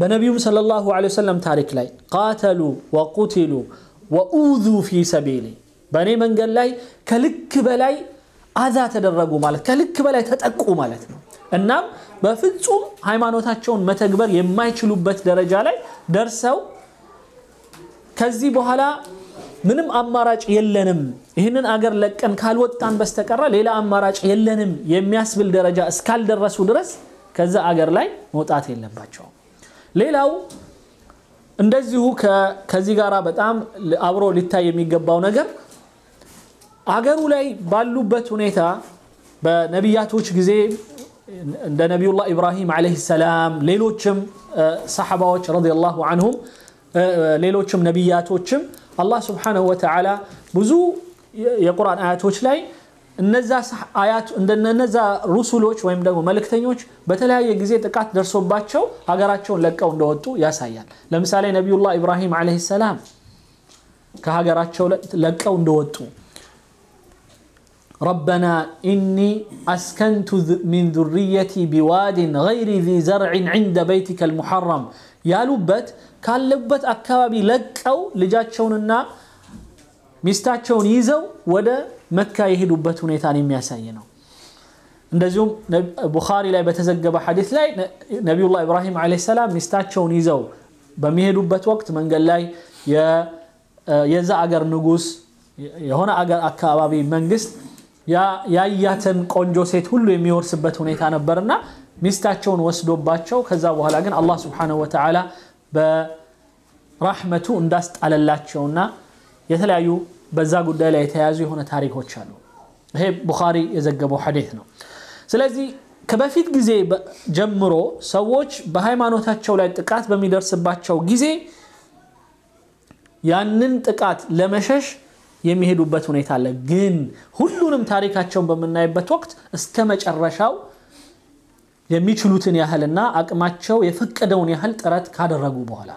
በነቢዩም ሰለላሁ ዐለይሂ ወሰለም ታሪክ ላይ ቃተሉ ወቁትሉ ወኡዙ ፊ ሰቢሊ በእኔ መንገድ ላይ ከልክ በላይ አዛ ተደረጉ ማለት ከልክ በላይ ተጠቁ ማለት ነው። እናም በፍጹም ሃይማኖታቸውን መተግበር የማይችሉበት ደረጃ ላይ ደርሰው ከዚህ በኋላ ምንም አማራጭ የለንም፣ ይህንን አገር ለቀን ካልወጣን በስተቀረ ሌላ አማራጭ የለንም የሚያስብል ደረጃ እስካልደረሱ ድረስ ከዛ አገር ላይ መውጣት የለባቸውም። ሌላው እንደዚሁ ከዚህ ጋር በጣም አብሮ ሊታይ የሚገባው ነገር አገሩ ላይ ባሉበት ሁኔታ በነቢያቶች ጊዜ እንደ ነቢዩላህ ኢብራሂም ዓለይሂ ሰላም ሌሎችም ሰሐባዎች ረዲየላሁ አንሁም ሌሎችም ነቢያቶችም አላህ ስብሓነሁ ወተዓላ ብዙ የቁርአን አያቶች ላይ نزاح آيات عندنا رسول رسولوچ وهم ده ملك تنيوچ بتلاقي جزية تكات درسوا باتشوا هجراتشون لقوا عنده هتو يا سيال لمثال النبي الله إبراهيم عليه السلام كهجراتشوا لقوا عنده هتو ربنا إني أسكنت من ذريتي بواد غير ذي زرع عند بيتك المحرم يا لبت قال لبت أكابي لقوا لجاتشون النا مستاتشون يزو وده መካ የሄዱበት ሁኔታን የሚያሳይ ነው እንደዚሁም ቡኻሪ ላይ በተዘገበ ሐዲስ ላይ ነቢዩላ ኢብራሂም ዓለይሂ ሰላም ሚስታቸውን ይዘው በሚሄዱበት ወቅት መንገድ ላይ የዛ አገር ንጉስ የሆነ አገር አካባቢ መንግስት ያያትን ቆንጆ ሴት ሁሉ የሚወርስበት ሁኔታ ነበርና ሚስታቸውን ወስዶባቸው ከዛ በኋላ ግን አላህ ስብሓነሁ ወተዓላ በራሕመቱ እንዳስጣለላቸውና የተለያዩ በዛ ጉዳይ ላይ የተያያዙ የሆነ ታሪኮች አሉ። ይሄ ቡኻሪ የዘገበው ሐዲት ነው። ስለዚህ ከበፊት ጊዜ ጀምሮ ሰዎች በሃይማኖታቸው ላይ ጥቃት በሚደርስባቸው ጊዜ ያንን ጥቃት ለመሸሽ የሚሄዱበት ሁኔታ አለ። ግን ሁሉንም ታሪካቸውን በምናይበት ወቅት እስከ መጨረሻው የሚችሉትን ያህልና አቅማቸው የፈቀደውን ያህል ጥረት ካደረጉ በኋላ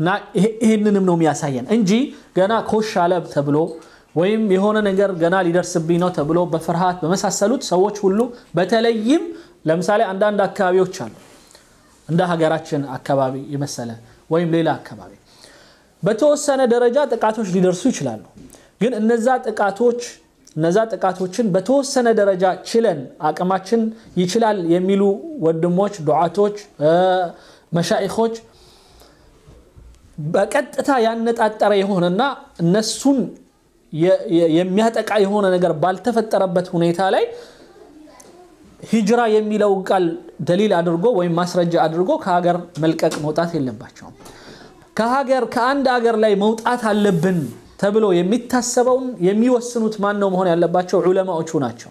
እና ይህንንም ነው የሚያሳየን እንጂ ገና ኮሽ አለ ተብሎ ወይም የሆነ ነገር ገና ሊደርስብኝ ነው ተብሎ በፍርሃት በመሳሰሉት ሰዎች ሁሉ በተለይም ለምሳሌ አንዳንድ አካባቢዎች አሉ እንደ ሀገራችን አካባቢ የመሰለ ወይም ሌላ አካባቢ በተወሰነ ደረጃ ጥቃቶች ሊደርሱ ይችላሉ። ግን እነዛ ጥቃቶች እነዛ ጥቃቶችን በተወሰነ ደረጃ ችለን አቅማችን ይችላል የሚሉ ወንድሞች፣ ዱዓቶች፣ መሻይኾች በቀጥታ ያነጣጠረ የሆነና እነሱን የሚያጠቃ የሆነ ነገር ባልተፈጠረበት ሁኔታ ላይ ሂጅራ የሚለውን ቃል ደሊል አድርጎ ወይም ማስረጃ አድርጎ ከሀገር መልቀቅ መውጣት የለባቸውም። ከሀገር ከአንድ ሀገር ላይ መውጣት አለብን ተብሎ የሚታሰበውን የሚወስኑት ማን ነው መሆን ያለባቸው? ዑለማዎቹ ናቸው።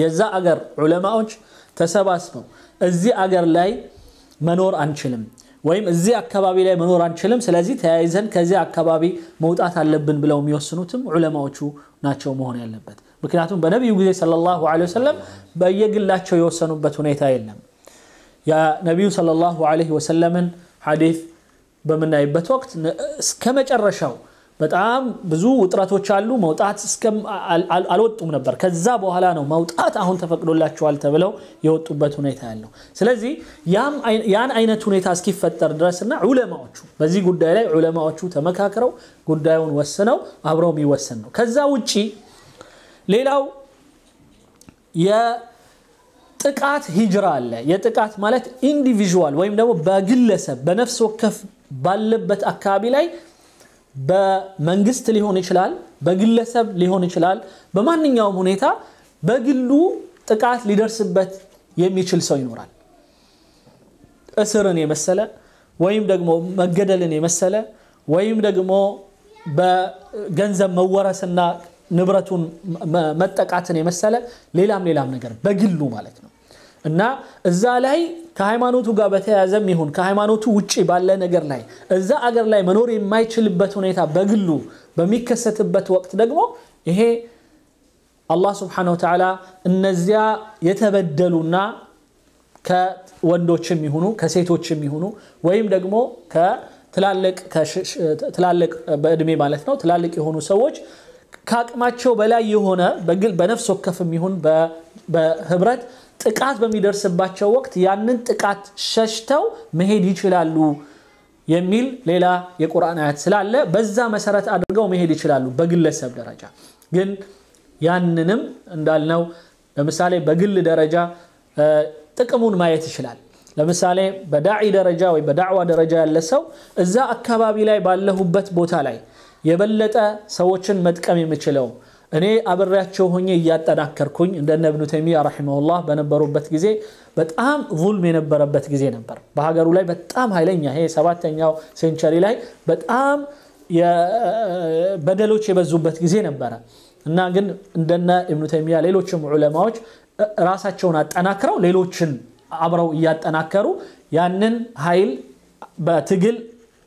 የዛ አገር ዑለማዎች ተሰባስበው እዚህ አገር ላይ መኖር አንችልም ወይም እዚህ አካባቢ ላይ መኖር አንችልም፣ ስለዚህ ተያይዘን ከዚህ አካባቢ መውጣት አለብን ብለው የሚወስኑትም ዑለማዎቹ ናቸው መሆን ያለበት። ምክንያቱም በነቢዩ ጊዜ ሰለላሁ ዐለይሂ ወሰለም በየግላቸው የወሰኑበት ሁኔታ የለም። የነቢዩ ሰለላሁ ዐለይሂ ወሰለምን ሐዲስ በምናይበት ወቅት እስከ መጨረሻው በጣም ብዙ ውጥረቶች አሉ። መውጣት እስከም አልወጡም ነበር። ከዛ በኋላ ነው መውጣት አሁን ተፈቅዶላቸዋል ተብለው የወጡበት ሁኔታ ያለው። ስለዚህ ያን አይነት ሁኔታ እስኪፈጠር ድረስና ዑለማዎቹ በዚህ ጉዳይ ላይ ዑለማዎቹ ተመካክረው ጉዳዩን ወስነው አብረው የሚወሰን ነው። ከዛ ውጪ ሌላው የጥቃት ሂጅራ አለ። የጥቃት ማለት ኢንዲቪዥዋል ወይም ደግሞ በግለሰብ በነፍስ ወከፍ ባለበት አካባቢ ላይ በመንግስት ሊሆን ይችላል፣ በግለሰብ ሊሆን ይችላል። በማንኛውም ሁኔታ በግሉ ጥቃት ሊደርስበት የሚችል ሰው ይኖራል። እስርን የመሰለ ወይም ደግሞ መገደልን የመሰለ ወይም ደግሞ በገንዘብ መወረስና ንብረቱን መጠቃትን የመሰለ ሌላም ሌላም ነገር በግሉ ማለት ነው እና እዛ ላይ ከሃይማኖቱ ጋር በተያያዘም ይሁን ከሃይማኖቱ ውጭ ባለ ነገር ላይ እዛ አገር ላይ መኖር የማይችልበት ሁኔታ በግሉ በሚከሰትበት ወቅት ደግሞ ይሄ አላህ ስብሓነሁ ወተዓላ እነዚያ የተበደሉና ከወንዶች የሚሆኑ ከሴቶች የሚሆኑ ወይም ደግሞ ትላልቅ በእድሜ ማለት ነው ትላልቅ የሆኑ ሰዎች ከአቅማቸው በላይ የሆነ በነፍስ ወከፍም ይሁን በህብረት ጥቃት በሚደርስባቸው ወቅት ያንን ጥቃት ሸሽተው መሄድ ይችላሉ የሚል ሌላ የቁርአን አያት ስላለ በዛ መሰረት አድርገው መሄድ ይችላሉ። በግለሰብ ደረጃ ግን ያንንም እንዳልነው ለምሳሌ በግል ደረጃ ጥቅሙን ማየት ይችላል። ለምሳሌ በዳዒ ደረጃ ወይ በዳዕዋ ደረጃ ያለ ሰው እዛ አካባቢ ላይ ባለሁበት ቦታ ላይ የበለጠ ሰዎችን መጥቀም የምችለው እኔ አብሬያቸው ሆኜ እያጠናከርኩኝ እንደነ እብኑ ተይሚያ ረሂመሁላህ በነበሩበት ጊዜ በጣም ዙልም የነበረበት ጊዜ ነበር። በሀገሩ ላይ በጣም ኃይለኛ ይሄ ሰባተኛው ሴንቸሪ ላይ በጣም በደሎች የበዙበት ጊዜ ነበረ እና ግን እንደነ እብኑ ተይሚያ ሌሎችም ዑለማዎች ራሳቸውን አጠናክረው ሌሎችን አብረው እያጠናከሩ ያንን ኃይል በትግል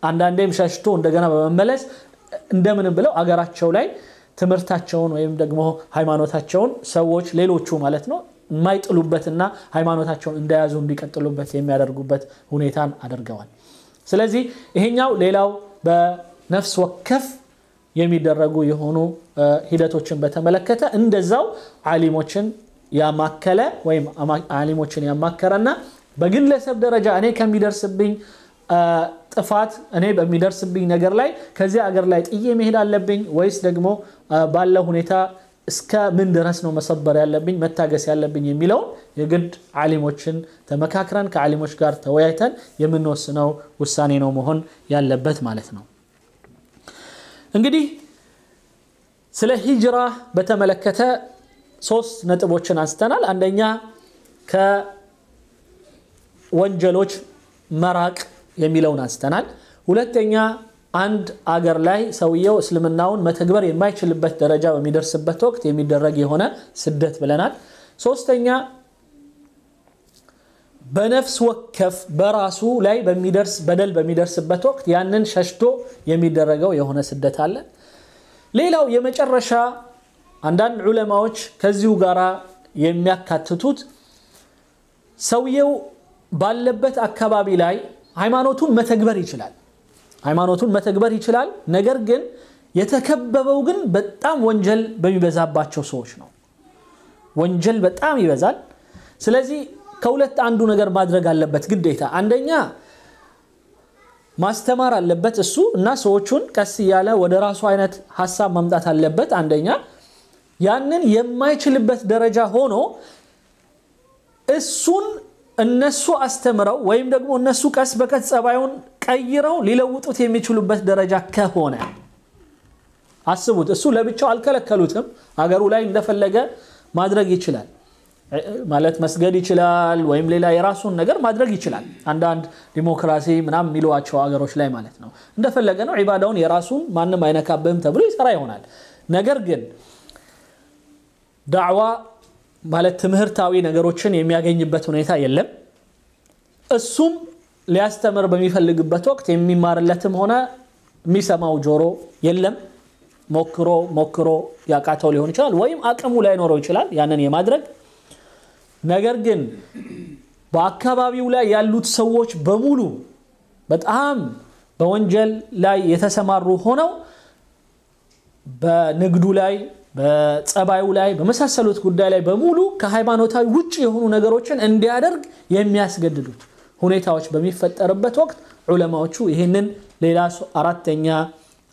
አንዳንዴም ሸሽቶ እንደገና በመመለስ እንደምንም ብለው አገራቸው ላይ ትምህርታቸውን ወይም ደግሞ ሃይማኖታቸውን ሰዎች ሌሎቹ ማለት ነው የማይጥሉበትና ሃይማኖታቸውን እንደያዙ እንዲቀጥሉበት የሚያደርጉበት ሁኔታን አድርገዋል ስለዚህ ይሄኛው ሌላው በነፍስ ወከፍ የሚደረጉ የሆኑ ሂደቶችን በተመለከተ እንደዛው አሊሞችን ያማከለ ወይም አሊሞችን ያማከረና በግለሰብ ደረጃ እኔ ከሚደርስብኝ ጥፋት እኔ በሚደርስብኝ ነገር ላይ ከዚህ አገር ላይ ጥዬ መሄድ አለብኝ ወይስ ደግሞ ባለው ሁኔታ እስከ ምን ድረስ ነው መሰበር ያለብኝ መታገስ ያለብኝ የሚለውን የግድ አሊሞችን ተመካክረን ከአሊሞች ጋር ተወያይተን የምንወስነው ውሳኔ ነው መሆን ያለበት ማለት ነው እንግዲህ ስለ ሂጅራ በተመለከተ ሶስት ነጥቦችን አንስተናል አንደኛ ከወንጀሎች መራቅ የሚለውን አንስተናል። ሁለተኛ አንድ አገር ላይ ሰውየው እስልምናውን መተግበር የማይችልበት ደረጃ በሚደርስበት ወቅት የሚደረግ የሆነ ስደት ብለናል። ሶስተኛ በነፍስ ወከፍ በራሱ ላይ በሚደርስ በደል በሚደርስበት ወቅት ያንን ሸሽቶ የሚደረገው የሆነ ስደት አለ። ሌላው የመጨረሻ አንዳንድ ዑለማዎች ከዚሁ ጋር የሚያካትቱት ሰውየው ባለበት አካባቢ ላይ ሃይማኖቱን መተግበር ይችላል። ሃይማኖቱን መተግበር ይችላል። ነገር ግን የተከበበው ግን በጣም ወንጀል በሚበዛባቸው ሰዎች ነው። ወንጀል በጣም ይበዛል። ስለዚህ ከሁለት አንዱ ነገር ማድረግ አለበት ግዴታ። አንደኛ ማስተማር አለበት እሱ እና ሰዎቹን ቀስ እያለ ወደ ራሱ አይነት ሀሳብ ማምጣት አለበት። አንደኛ ያንን የማይችልበት ደረጃ ሆኖ እሱን እነሱ አስተምረው ወይም ደግሞ እነሱ ቀስ በቀስ ጸባዩን ቀይረው ሊለውጡት የሚችሉበት ደረጃ ከሆነ አስቡት። እሱ ለብቻው አልከለከሉትም። አገሩ ላይ እንደፈለገ ማድረግ ይችላል ማለት መስገድ ይችላል፣ ወይም ሌላ የራሱን ነገር ማድረግ ይችላል። አንዳንድ ዲሞክራሲ ምናምን የሚለዋቸው አገሮች ላይ ማለት ነው። እንደፈለገ ነው ዒባዳውን የራሱን ማንም አይነካብህም ተብሎ ይሰራ ይሆናል። ነገር ግን ዳዕዋ ማለት ትምህርታዊ ነገሮችን የሚያገኝበት ሁኔታ የለም። እሱም ሊያስተምር በሚፈልግበት ወቅት የሚማርለትም ሆነ የሚሰማው ጆሮ የለም። ሞክሮ ሞክሮ ያቃተው ሊሆን ይችላል፣ ወይም አቅሙ ላይኖረው ይችላል ያንን የማድረግ ነገር ግን በአካባቢው ላይ ያሉት ሰዎች በሙሉ በጣም በወንጀል ላይ የተሰማሩ ሆነው በንግዱ ላይ በጸባዩ ላይ በመሳሰሉት ጉዳይ ላይ በሙሉ ከሃይማኖታዊ ውጭ የሆኑ ነገሮችን እንዲያደርግ የሚያስገድዱት ሁኔታዎች በሚፈጠርበት ወቅት ዑለማዎቹ ይህንን ሌላ አራተኛ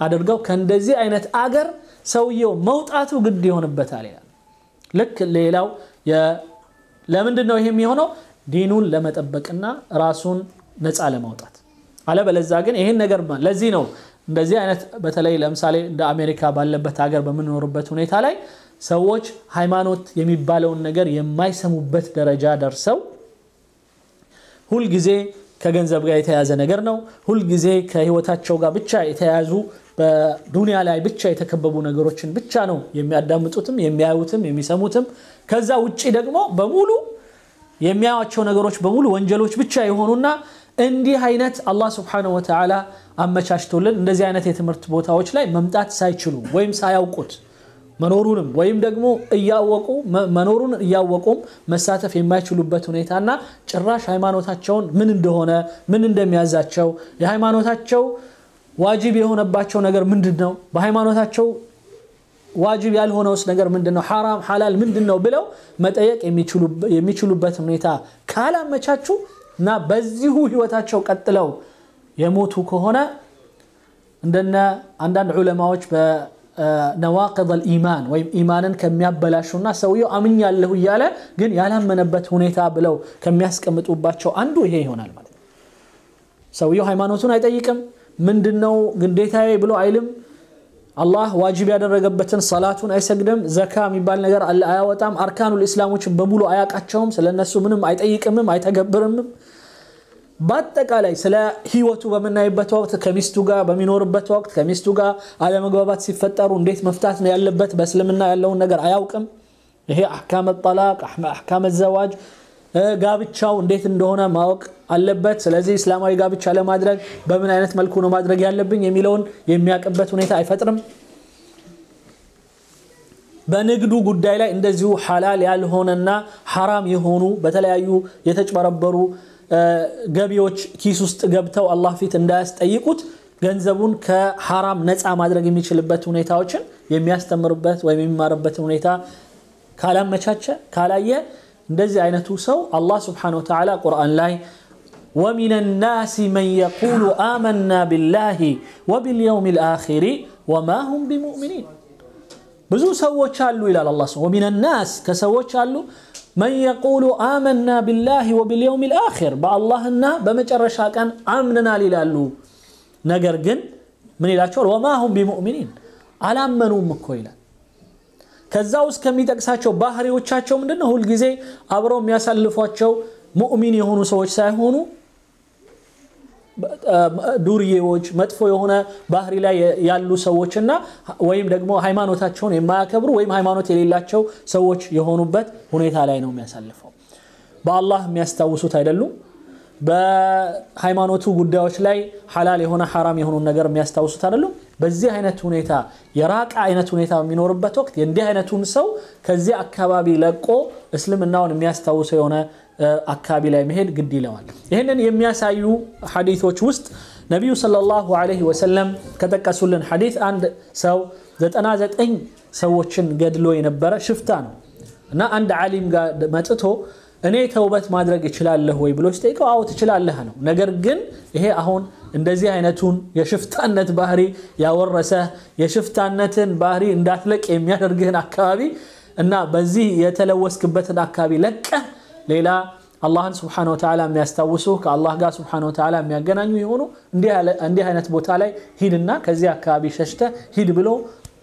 አድርገው ከእንደዚህ አይነት አገር ሰውየው መውጣቱ ግድ ይሆንበታል ይላል። ልክ ሌላው ለምንድን ነው ይህ የሚሆነው? ዲኑን ለመጠበቅና ራሱን ነፃ ለማውጣት አለበለዛ ግን ይህን ነገር ለዚህ ነው እንደዚህ አይነት በተለይ ለምሳሌ እንደ አሜሪካ ባለበት ሀገር በምንኖርበት ሁኔታ ላይ ሰዎች ሃይማኖት የሚባለውን ነገር የማይሰሙበት ደረጃ ደርሰው ሁልጊዜ ከገንዘብ ጋር የተያዘ ነገር ነው። ሁልጊዜ ከህይወታቸው ጋር ብቻ የተያዙ በዱንያ ላይ ብቻ የተከበቡ ነገሮችን ብቻ ነው የሚያዳምጡትም የሚያዩትም የሚሰሙትም። ከዛ ውጭ ደግሞ በሙሉ የሚያዩቸው ነገሮች በሙሉ ወንጀሎች ብቻ የሆኑና እንዲህ አይነት አላህ ስብሓነሁ ወተዓላ አመቻችቶልን እንደዚህ አይነት የትምህርት ቦታዎች ላይ መምጣት ሳይችሉ ወይም ሳያውቁት መኖሩንም ወይም ደግሞ እያወቁ መኖሩን እያወቁም መሳተፍ የማይችሉበት ሁኔታና ጭራሽ ሃይማኖታቸውን ምን እንደሆነ ምን እንደሚያዛቸው የሃይማኖታቸው ዋጅብ የሆነባቸው ነገር ምንድን ነው በሃይማኖታቸው ዋጅብ ያልሆነውስ ነገር ምንድን ነው ሐራም ሐላል ምንድን ነው ብለው መጠየቅ የሚችሉበት ሁኔታ ካላመቻቹ እና በዚሁ ህይወታቸው ቀጥለው የሞቱ ከሆነ እንደነ አንዳንድ ዑለማዎች በነዋቅድ ልኢማን ወይም ኢማንን ከሚያበላሹና ሰውየው አምኛለሁ እያለ ግን ያላመነበት ሁኔታ ብለው ከሚያስቀምጡባቸው አንዱ ይሄ ይሆናል ማለት ነው። ሰውየው ሃይማኖቱን አይጠይቅም። ምንድነው ግዴታዬ ብሎ አይልም። الله واجب ያደረገበትን ሰላቱን አይሰግድም ዘካ የሚባል ነገር አያወጣም አርካኑል እስላሞች በሙሉ አያውቃቸውም ስለነሱ ምንም አይጠይቅምም አይተገብርም በአጠቃላይ ስለ ህይወቱ በምናይበት ወቅት ከሚስቱ ጋር በሚኖርበት ወቅት ከሚስቱ ጋር አለመግባባት ሲፈጠሩ እንዴት መፍታት ነው ያለበት በእስልምና ያለውን ነገር አያውቅም ይሄ አሕካመ ጠላቅ አሕካመ ዘዋጅ ጋብቻው እንዴት እንደሆነ ማወቅ አለበት። ስለዚህ እስላማዊ ጋብቻ ለማድረግ በምን አይነት መልኩ ነው ማድረግ ያለብኝ የሚለውን የሚያውቅበት ሁኔታ አይፈጥርም። በንግዱ ጉዳይ ላይ እንደዚሁ ሐላል ያልሆነና ሐራም የሆኑ በተለያዩ የተጭበረበሩ ገቢዎች ኪስ ውስጥ ገብተው አላህ ፊት እንዳያስጠይቁት ገንዘቡን ከሐራም ነፃ ማድረግ የሚችልበት ሁኔታዎችን የሚያስተምርበት ወይም የሚማርበትን ሁኔታ ካላመቻቸ ካላየ እንደዚህ አይነቱ سو الله سبحانه وتعالى قرآن ላይ ومن الناس من يقول آمنا بالله وباليوم الآخر وما هم بمؤمنين بزو سوو تشالو إلى الله سبحانه ومن الناس كسوو تشالو من يقول آمنا بالله وباليوم الآخر با الله النا بمجر أن آمننا لله نقر من إلى وما هم بمؤمنين على منو مكو إلان ከዛ ውስጥ ከሚጠቅሳቸው ባህሪዎቻቸው ምንድነው? ሁልጊዜ አብረው የሚያሳልፏቸው ሙእሚን የሆኑ ሰዎች ሳይሆኑ ዱርዬዎች፣ መጥፎ የሆነ ባህሪ ላይ ያሉ ሰዎችና ወይም ደግሞ ሃይማኖታቸውን የማያከብሩ ወይም ሃይማኖት የሌላቸው ሰዎች የሆኑበት ሁኔታ ላይ ነው የሚያሳልፈው። በአላህ የሚያስታውሱት አይደሉም። በሃይማኖቱ ጉዳዮች ላይ ሐላል የሆነ ሐራም የሆኑን ነገር የሚያስታውሱት አይደሉም። بزي هنا تونيتا يراك عينة تونيتا من رب توكت يندي هنا تونسو كزي أكابي لقو إسلام النون مياس توسي هنا أكابي لا مهد قدي لوال هنا يمياس أيو حديث وتشوست نبي صلى الله عليه وسلم كتك سلن حديث عند سو ذات أنا ذات إن سو تشن قدلوا ينبرة شفتان نا عند عالم قد ما تتو እኔ ተውበት ማድረግ እችላለሁ ወይ ብሎ ሲጠይቀው አዎ ትችላለህ ነው። ነገር ግን ይሄ አሁን እንደዚህ አይነቱን የሽፍታነት ባህሪ ያወረሰህ የሽፍታነትን ባህሪ እንዳትለቅ የሚያደርግህን አካባቢ እና በዚህ የተለወስክበትን አካባቢ ለቀህ ሌላ አላህን ስብሓነ ወተዓላ የሚያስታውሱ ከአላህ ጋር ስብሓነ ወተዓላ የሚያገናኙ የሆኑ እንዲህ አይነት ቦታ ላይ ሂድና ከዚህ አካባቢ ሸሽተ ሂድ ብሎ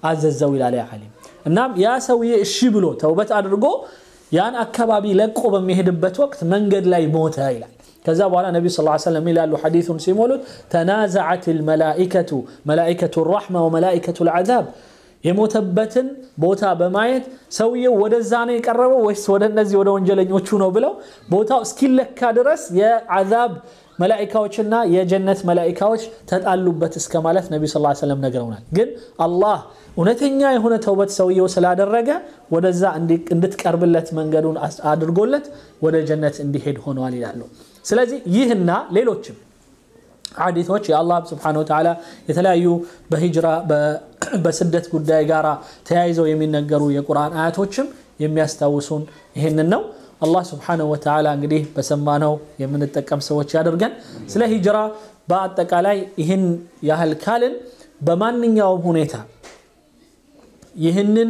አዘዘው ይላል ያ ዓሊም። እናም ያ ሰውዬ እሺ ብሎ ተውበት አድርጎ يان أكبابي لقوب مهد بتوقت منجد لا يموت هيلا كذا ولا النبي صلى الله عليه وسلم إلى حديث سيمولد تنازعت الملائكة ملائكة الرحمة وملائكة العذاب يموت بتن بوتا بمايت سوية وده زاني كربو وش وده نزي وده انجلين بلو بوتا اسكيل لك كادرس يا عذاب መላኢካዎችና የጀነት መላኢካዎች ተጣሉበት እስከ ማለት ነቢዩ ስ ሰለም ነግረውናል። ግን አላህ እውነተኛ የሆነ ተውበት ሰውየው ስላደረገ ወደዛ እንድትቀርብለት መንገዱን አድርጎለት ወደ ጀነት እንዲሄድ ሆነዋል ይላሉ። ስለዚህ ይህና ሌሎችም ሀዲቶች የአላ ስብሓነሁ ወተዓላ የተለያዩ በሂጅራ በስደት ጉዳይ ጋር ተያይዘው የሚነገሩ የቁርአን አያቶችም የሚያስታውሱን ይህንን ነው። አላህ ስብሓነሁ ወተዓላ እንግዲህ በሰማነው የምንጠቀም ሰዎች ያደርገን። ስለ ሂጅራ በአጠቃላይ ይህን ያህል ካልን በማንኛውም ሁኔታ ይህንን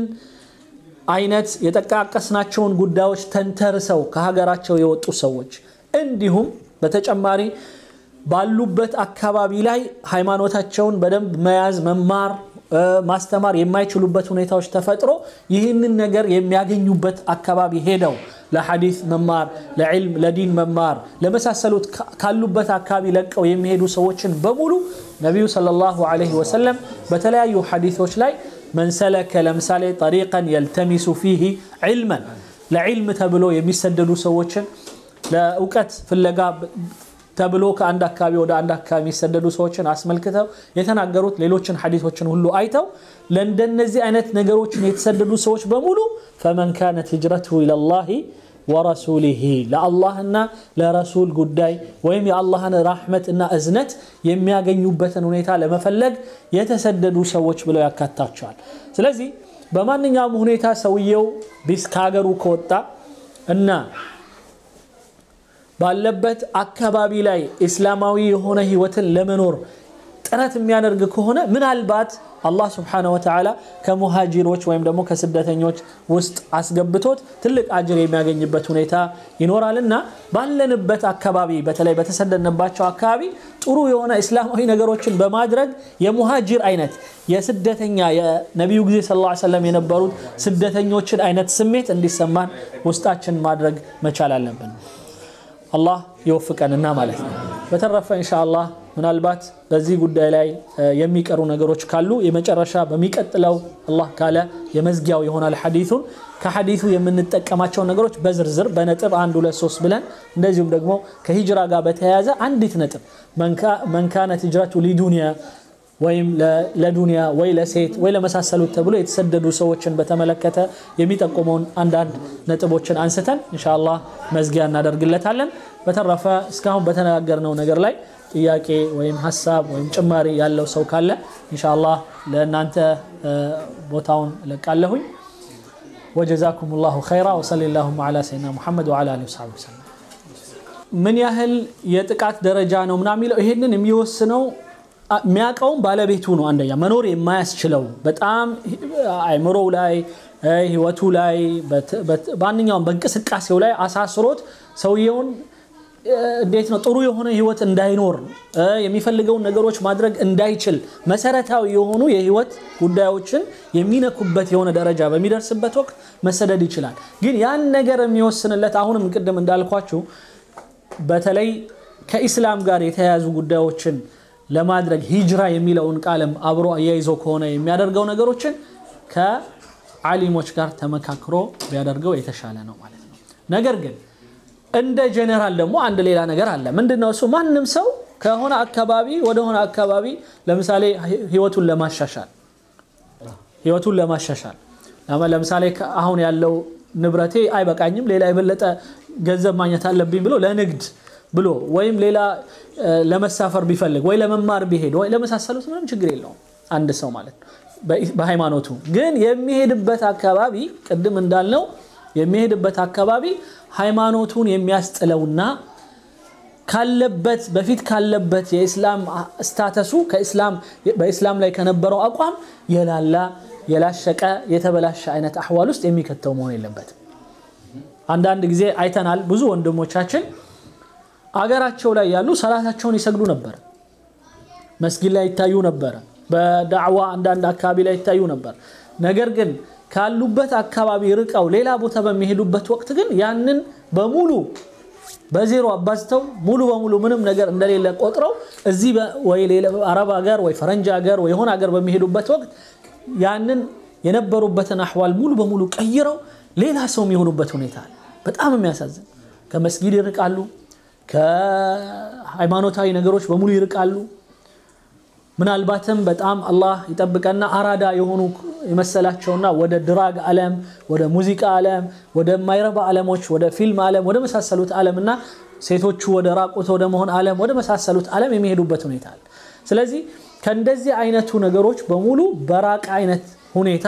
አይነት የጠቃቀስናቸውን ጉዳዮች ተንተርሰው ከሀገራቸው የወጡ ሰዎች እንዲሁም በተጨማሪ ባሉበት አካባቢ ላይ ሃይማኖታቸውን በደንብ መያዝ መማር ማስተማር የማይችሉበት ሁኔታዎች ተፈጥሮ ይህንን ነገር የሚያገኙበት አካባቢ ሄደው ለሐዲስ መማር ለዕልም ለዲን መማር ለመሳሰሉት ካሉበት አካባቢ ለቀው የሚሄዱ ሰዎችን በሙሉ ነቢዩ ሰለላሁ ዐለይሂ ወሰለም በተለያዩ ሐዲሶች ላይ መን ሰለከ ለምሳሌ ጠሪቀን የልተሚሱ ፊህ ዒልመን ለዕልም ተብሎ የሚሰደዱ ሰዎችን ለእውቀት ፍለጋ ተብሎ ከአንድ አካባቢ ወደ አንድ አካባቢ የሚሰደዱ ሰዎችን አስመልክተው የተናገሩት ሌሎችን ሐዲሶችን ሁሉ አይተው ለእንደነዚህ አይነት ነገሮችን የተሰደዱ ሰዎች በሙሉ ፈመን ካነት ሂጅረትሁ ኢለላሂ ወረሱሊሂ ለአላህና ለረሱል ጉዳይ ወይም የአላህን ራሕመት እና እዝነት የሚያገኙበትን ሁኔታ ለመፈለግ የተሰደዱ ሰዎች ብለው ያካታቸዋል። ስለዚህ በማንኛውም ሁኔታ ሰውየው ከሀገሩ ከወጣ እና ባለበት አካባቢ ላይ እስላማዊ የሆነ ህይወትን ለመኖር ጥረት የሚያደርግ ከሆነ ምናልባት አላህ ስብሓነ ወተዓላ ከሙሃጂሮች ወይም ደግሞ ከስደተኞች ውስጥ አስገብቶት ትልቅ አጅር የሚያገኝበት ሁኔታ ይኖራል ባለንበት አካባቢ በተለይ በተሰደድንባቸው አካባቢ ጥሩ የሆነ እስላማዊ ነገሮችን በማድረግ የሙሃጅር አይነት የስደተኛ የነቢዩ ጊዜ ስ ላ ሰለም የነበሩት ስደተኞችን አይነት ስሜት እንዲሰማን ውስጣችን ማድረግ መቻል አለብን። አላህ ይወፍቀንና ማለት ነው። በተረፈ ኢንሻአላህ ምናልባት በዚህ ጉዳይ ላይ የሚቀሩ ነገሮች ካሉ የመጨረሻ በሚቀጥለው አላህ ካለ የመዝጊያው ይሆናል። ሐዲቱን ከሐዲቱ የምንጠቀማቸው ነገሮች በዝርዝር በነጥብ አንድ ሁለት ሶስት ብለን እንደዚሁም ደግሞ ከሂጅራ ጋር በተያያዘ አንዲት ነጥብ መንካነት ሂጅራቱ ሊዱንያ ويم لدنيا ويلا سيت ويلا مساء سلو تبلو يتسدد سوچن بتملكة يميت قومون عندان نتبوچن عنستن إن شاء الله مزجيان نادر قلة تعلن بترفا اسكاهم بتنا قرنو نقر لي إياكي ويم حساب ويم شماري يالو سو كالة إن شاء الله لأن أنت بوتاون لك اللهوي وجزاكم الله خيرا وصلي اللهم على سيدنا محمد وعلى آله وصحبه وسلم من يهل يتقات درجانو منعمل إهدن ميوسنو የሚያውቀውም ባለቤቱ ነው። አንደኛ መኖር የማያስችለው በጣም አይምሮው ላይ ህይወቱ ላይ በአንኛውም በእንቅስቃሴው ላይ አሳስሮት ሰውየውን እንዴት ነው ጥሩ የሆነ ህይወት እንዳይኖር የሚፈልገውን ነገሮች ማድረግ እንዳይችል መሰረታዊ የሆኑ የህይወት ጉዳዮችን የሚነኩበት የሆነ ደረጃ በሚደርስበት ወቅት መሰደድ ይችላል። ግን ያን ነገር የሚወስንለት አሁንም ቅድም እንዳልኳችሁ በተለይ ከኢስላም ጋር የተያያዙ ጉዳዮችን ለማድረግ ሂጅራ የሚለውን ቃልም አብሮ አያይዞ ከሆነ የሚያደርገው ነገሮችን ከዓሊሞች ጋር ተመካክሮ ቢያደርገው የተሻለ ነው ማለት ነው። ነገር ግን እንደ ጀኔራል ደግሞ አንድ ሌላ ነገር አለ። ምንድነው እሱ? ማንም ሰው ከሆነ አካባቢ ወደ ሆነ አካባቢ ለምሳሌ ህይወቱን ለማሻሻል ህይወቱን ለማሻሻል ለምሳሌ አሁን ያለው ንብረቴ አይበቃኝም፣ ሌላ የበለጠ ገንዘብ ማግኘት አለብኝ ብሎ ለንግድ ብሎ ወይም ሌላ ለመሳፈር ቢፈልግ ወይ ለመማር ቢሄድ ወይ ለመሳሰሉት ምንም ችግር የለውም አንድ ሰው ማለት ነው በሃይማኖቱ ግን የሚሄድበት አካባቢ ቅድም እንዳልነው የሚሄድበት አካባቢ ሃይማኖቱን የሚያስጥለውና ካለበት በፊት ካለበት የእስላም ስታተሱ በእስላም ላይ ከነበረው አቋም የላላ የላሸቀ የተበላሸ አይነት አህዋል ውስጥ የሚከተው መሆን የለበት አንዳንድ ጊዜ አይተናል ብዙ ወንድሞቻችን አገራቸው ላይ ያሉ ሰላታቸውን ይሰግዱ ነበር። መስጊድ ላይ ይታዩ ነበር። በዳዕዋ አንዳንድ አካባቢ ላይ ይታዩ ነበር። ነገር ግን ካሉበት አካባቢ ርቀው ሌላ ቦታ በሚሄዱበት ወቅት ግን ያንን በሙሉ በዜሮ አባዝተው ሙሉ በሙሉ ምንም ነገር እንደሌለ ቆጥረው እዚህ ወይ አረብ ሀገር ወይ ፈረንጅ ሀገር ወይ የሆነ ሀገር በሚሄዱበት ወቅት ያንን የነበሩበትን አህዋል ሙሉ በሙሉ ቀይረው ሌላ ሰው የሚሆኑበት ሁኔታ በጣም የሚያሳዝን ከመስጊድ ይርቃሉ። ከሃይማኖታዊ ነገሮች በሙሉ ይርቃሉ። ምናልባትም በጣም አላህ ይጠብቀና አራዳ የሆኑ የመሰላቸውና ወደ ድራግ ዓለም፣ ወደ ሙዚቃ ዓለም፣ ወደ ማይረባ ዓለሞች፣ ወደ ፊልም ዓለም፣ ወደ መሳሰሉት ዓለምና ሴቶቹ ወደ ራቁት ወደ መሆን ዓለም፣ ወደ መሳሰሉት ዓለም የሚሄዱበት ሁኔታ አለ። ስለዚህ ከእንደዚህ አይነቱ ነገሮች በሙሉ በራቅ አይነት ሁኔታ